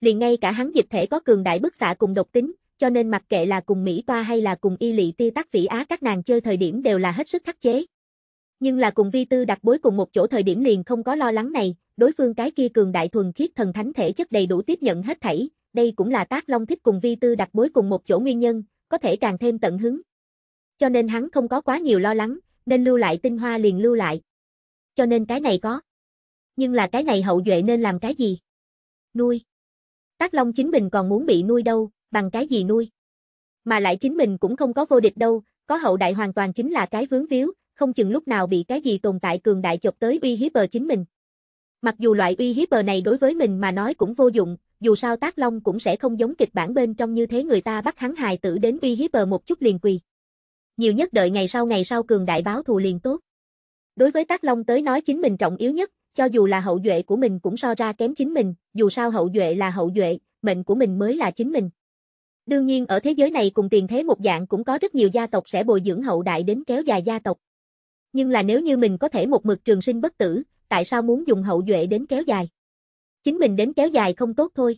Liền ngay cả hắn dịch thể có cường đại bức xạ cùng độc tính, cho nên mặc kệ là cùng Mỹ Toa hay là cùng Y Lị Ti Tắc Vĩ Á các nàng chơi thời điểm đều là hết sức khắc chế. Nhưng là cùng Vi Tư đặt bối cùng một chỗ thời điểm liền không có lo lắng này, đối phương cái kia cường đại thuần khiết thần thánh thể chất đầy đủ tiếp nhận hết thảy, đây cũng là tác long thích cùng Vi Tư đặt bối cùng một chỗ nguyên nhân, có thể càng thêm tận hứng. Cho nên hắn không có quá nhiều lo lắng, nên lưu lại tinh hoa liền lưu lại. Cho nên cái này có. Nhưng là cái này hậu duệ nên làm cái gì? Nuôi. Tác Long chính mình còn muốn bị nuôi đâu, bằng cái gì nuôi. Mà lại chính mình cũng không có vô địch đâu, có hậu đại hoàn toàn chính là cái vướng víu, không chừng lúc nào bị cái gì tồn tại cường đại chọc tới uy hiếp bờ chính mình. Mặc dù loại uy hiếp bờ này đối với mình mà nói cũng vô dụng, dù sao Tác Long cũng sẽ không giống kịch bản bên trong như thế người ta bắt hắn hài tử đến uy hiếp bờ một chút liền quỳ. Nhiều nhất đợi ngày sau ngày sau cường đại báo thù liền tốt. Đối với Tác Long tới nói chính mình trọng yếu nhất, cho dù là hậu duệ của mình cũng so ra kém chính mình, dù sao hậu duệ là hậu duệ, mệnh của mình mới là chính mình. Đương nhiên ở thế giới này cùng tiền thế một dạng cũng có rất nhiều gia tộc sẽ bồi dưỡng hậu đại đến kéo dài gia tộc. Nhưng là nếu như mình có thể một mực trường sinh bất tử, tại sao muốn dùng hậu duệ đến kéo dài? Chính mình đến kéo dài không tốt thôi.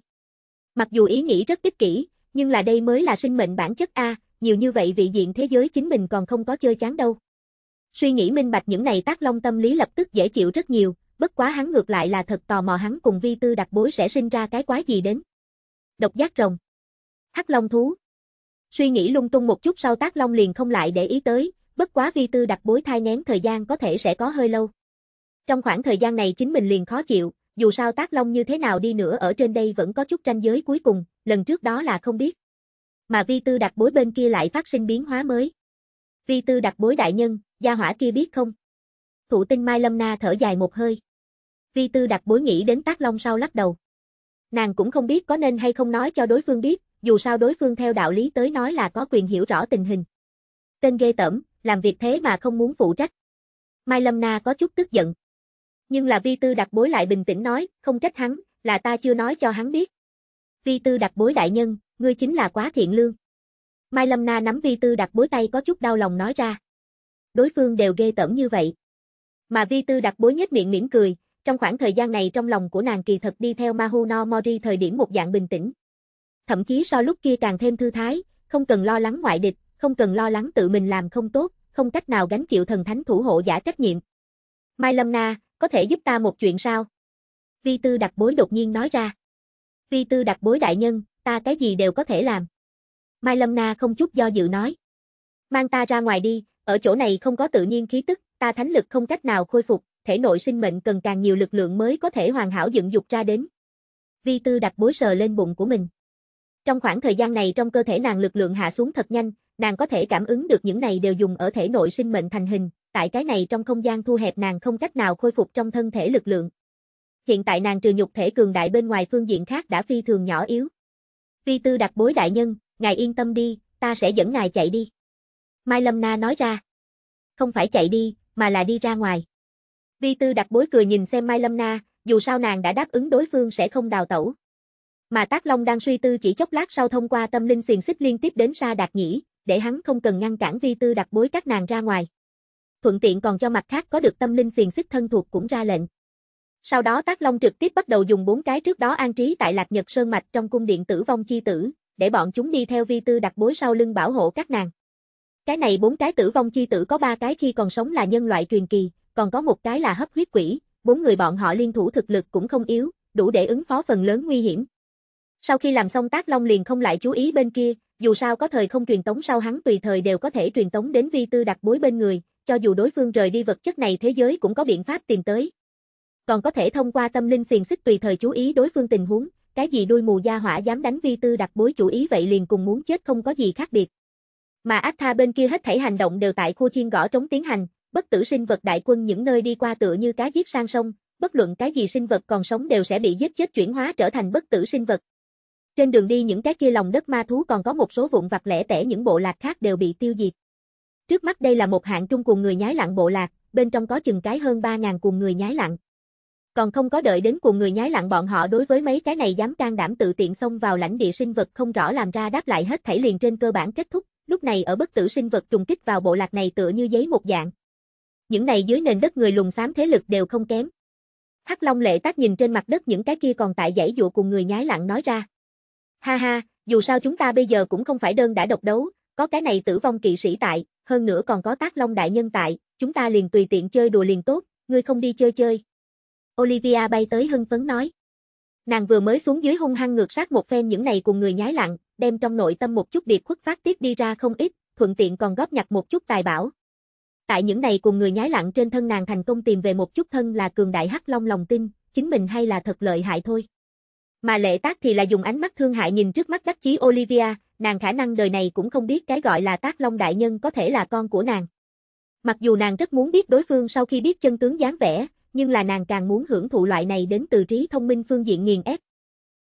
Mặc dù ý nghĩ rất ích kỷ, nhưng là đây mới là sinh mệnh bản chất A, nhiều như vậy vị diện thế giới chính mình còn không có chơi chán đâu. Suy nghĩ minh bạch những này tác long tâm lý lập tức dễ chịu rất nhiều, bất quá hắn ngược lại là thật tò mò hắn cùng vi tư đặc bối sẽ sinh ra cái quái gì đến. Độc giác rồng Hắc Long thú. Suy nghĩ lung tung một chút sau Tác Long liền không lại để ý tới, bất quá vi tư đặt bối thai ngán thời gian có thể sẽ có hơi lâu. Trong khoảng thời gian này chính mình liền khó chịu, dù sao Tác Long như thế nào đi nữa ở trên đây vẫn có chút tranh giới cuối cùng, lần trước đó là không biết. Mà vi tư đặt bối bên kia lại phát sinh biến hóa mới. Vi tư đặt bối đại nhân, gia hỏa kia biết không? Thủ tinh Mai Lâm Na thở dài một hơi. Vi tư đặt bối nghĩ đến Tác Long sau lắc đầu. Nàng cũng không biết có nên hay không nói cho đối phương biết, dù sao đối phương theo đạo lý tới nói là có quyền hiểu rõ tình hình. Tên ghê tẩm, làm việc thế mà không muốn phụ trách. Mai Lâm Na có chút tức giận. Nhưng là vi tư đặc bối lại bình tĩnh nói, không trách hắn, là ta chưa nói cho hắn biết. Vi tư đặc bối đại nhân, ngươi chính là quá thiện lương. Mai Lâm Na nắm vi tư đặc bối tay có chút đau lòng nói ra. Đối phương đều ghê tởm như vậy. Mà vi tư đặc bối nhếch miệng mỉm cười, trong khoảng thời gian này trong lòng của nàng kỳ thật đi theo Mahu no Mori thời điểm một dạng bình tĩnh thậm chí so lúc kia càng thêm thư thái, không cần lo lắng ngoại địch, không cần lo lắng tự mình làm không tốt, không cách nào gánh chịu thần thánh thủ hộ giả trách nhiệm. Mai Lâm Na, có thể giúp ta một chuyện sao? Vi Tư đặc bối đột nhiên nói ra. Vi Tư đặc bối đại nhân, ta cái gì đều có thể làm. Mai Lâm Na không chút do dự nói. Mang ta ra ngoài đi, ở chỗ này không có tự nhiên khí tức, ta thánh lực không cách nào khôi phục, thể nội sinh mệnh cần càng nhiều lực lượng mới có thể hoàn hảo dựng dục ra đến. Vi Tư đặc bối sờ lên bụng của mình. Trong khoảng thời gian này trong cơ thể nàng lực lượng hạ xuống thật nhanh, nàng có thể cảm ứng được những này đều dùng ở thể nội sinh mệnh thành hình, tại cái này trong không gian thu hẹp nàng không cách nào khôi phục trong thân thể lực lượng. Hiện tại nàng trừ nhục thể cường đại bên ngoài phương diện khác đã phi thường nhỏ yếu. Vi tư đặc bối đại nhân, ngài yên tâm đi, ta sẽ dẫn ngài chạy đi. Mai Lâm Na nói ra. Không phải chạy đi, mà là đi ra ngoài. Vi tư đặc bối cười nhìn xem Mai Lâm Na, dù sao nàng đã đáp ứng đối phương sẽ không đào tẩu. Mà Tác Long đang suy tư chỉ chốc lát sau thông qua tâm linh xiềng xích liên tiếp đến Sa Đạt Nhĩ, để hắn không cần ngăn cản vi tư đặt bối các nàng ra ngoài. Thuận tiện còn cho mặt khác có được tâm linh xiềng xích thân thuộc cũng ra lệnh. Sau đó Tác Long trực tiếp bắt đầu dùng bốn cái trước đó an trí tại Lạc Nhật Sơn Mạch trong cung điện tử vong chi tử, để bọn chúng đi theo vi tư đặt bối sau lưng bảo hộ các nàng. Cái này bốn cái tử vong chi tử có ba cái khi còn sống là nhân loại truyền kỳ, còn có một cái là hấp huyết quỷ, bốn người bọn họ liên thủ thực lực cũng không yếu, đủ để ứng phó phần lớn nguy hiểm. Sau khi làm xong tác long liền không lại chú ý bên kia, dù sao có thời không truyền tống sau hắn tùy thời đều có thể truyền tống đến vi tư đặt bối bên người, cho dù đối phương rời đi vật chất này thế giới cũng có biện pháp tìm tới. Còn có thể thông qua tâm linh phiền xích tùy thời chú ý đối phương tình huống, cái gì đuôi mù gia hỏa dám đánh vi tư đặt bối chủ ý vậy liền cùng muốn chết không có gì khác biệt. Mà ác tha bên kia hết thảy hành động đều tại khu chiên gõ trống tiến hành, bất tử sinh vật đại quân những nơi đi qua tựa như cá giết sang sông, bất luận cái gì sinh vật còn sống đều sẽ bị giết chết chuyển hóa trở thành bất tử sinh vật, trên đường đi những cái kia lòng đất ma thú còn có một số vụn vặt lẻ tẻ những bộ lạc khác đều bị tiêu diệt. Trước mắt đây là một hạng trung cùng người nhái lặng bộ lạc, bên trong có chừng cái hơn 3.000 cuồng người nhái lặng. Còn không có đợi đến cuồng người nhái lặng bọn họ đối với mấy cái này dám can đảm tự tiện xông vào lãnh địa sinh vật không rõ làm ra đáp lại hết thảy liền trên cơ bản kết thúc, lúc này ở bất tử sinh vật trùng kích vào bộ lạc này tựa như giấy một dạng. Những này dưới nền đất người lùng xám thế lực đều không kém. Hắc Long lệ tác nhìn trên mặt đất những cái kia còn tại dãy dụ cùng người nhái lặng nói ra. Ha ha, dù sao chúng ta bây giờ cũng không phải đơn đã độc đấu, có cái này tử vong kỵ sĩ tại, hơn nữa còn có tác long đại nhân tại, chúng ta liền tùy tiện chơi đùa liền tốt, ngươi không đi chơi chơi. Olivia bay tới hưng phấn nói. Nàng vừa mới xuống dưới hung hăng ngược sát một phen những này cùng người nhái lặng, đem trong nội tâm một chút biệt khuất phát tiết đi ra không ít, thuận tiện còn góp nhặt một chút tài bảo. Tại những này cùng người nhái lặng trên thân nàng thành công tìm về một chút thân là cường đại hắc long lòng tin, chính mình hay là thật lợi hại thôi. Mà lệ tác thì là dùng ánh mắt thương hại nhìn trước mắt đắc chí Olivia, nàng khả năng đời này cũng không biết cái gọi là tác long đại nhân có thể là con của nàng. Mặc dù nàng rất muốn biết đối phương sau khi biết chân tướng dáng vẻ, nhưng là nàng càng muốn hưởng thụ loại này đến từ trí thông minh phương diện nghiền ép.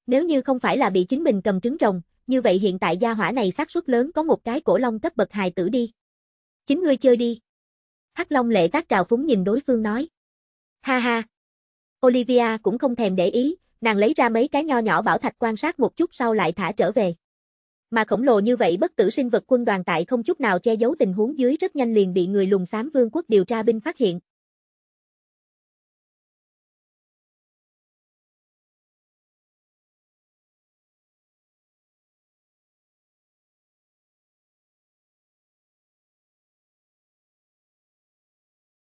Nếu như không phải là bị chính mình cầm trứng rồng, như vậy hiện tại gia hỏa này xác suất lớn có một cái cổ long cấp bậc hài tử đi. Chính ngươi chơi đi. Hắc Long lệ tác trào phúng nhìn đối phương nói. Ha ha. Olivia cũng không thèm để ý, Nàng lấy ra mấy cái nho nhỏ bảo thạch quan sát một chút sau lại thả trở về. Mà khổng lồ như vậy bất tử sinh vật quân đoàn tại không chút nào che giấu tình huống dưới rất nhanh liền bị người lùng xám vương quốc điều tra binh phát hiện,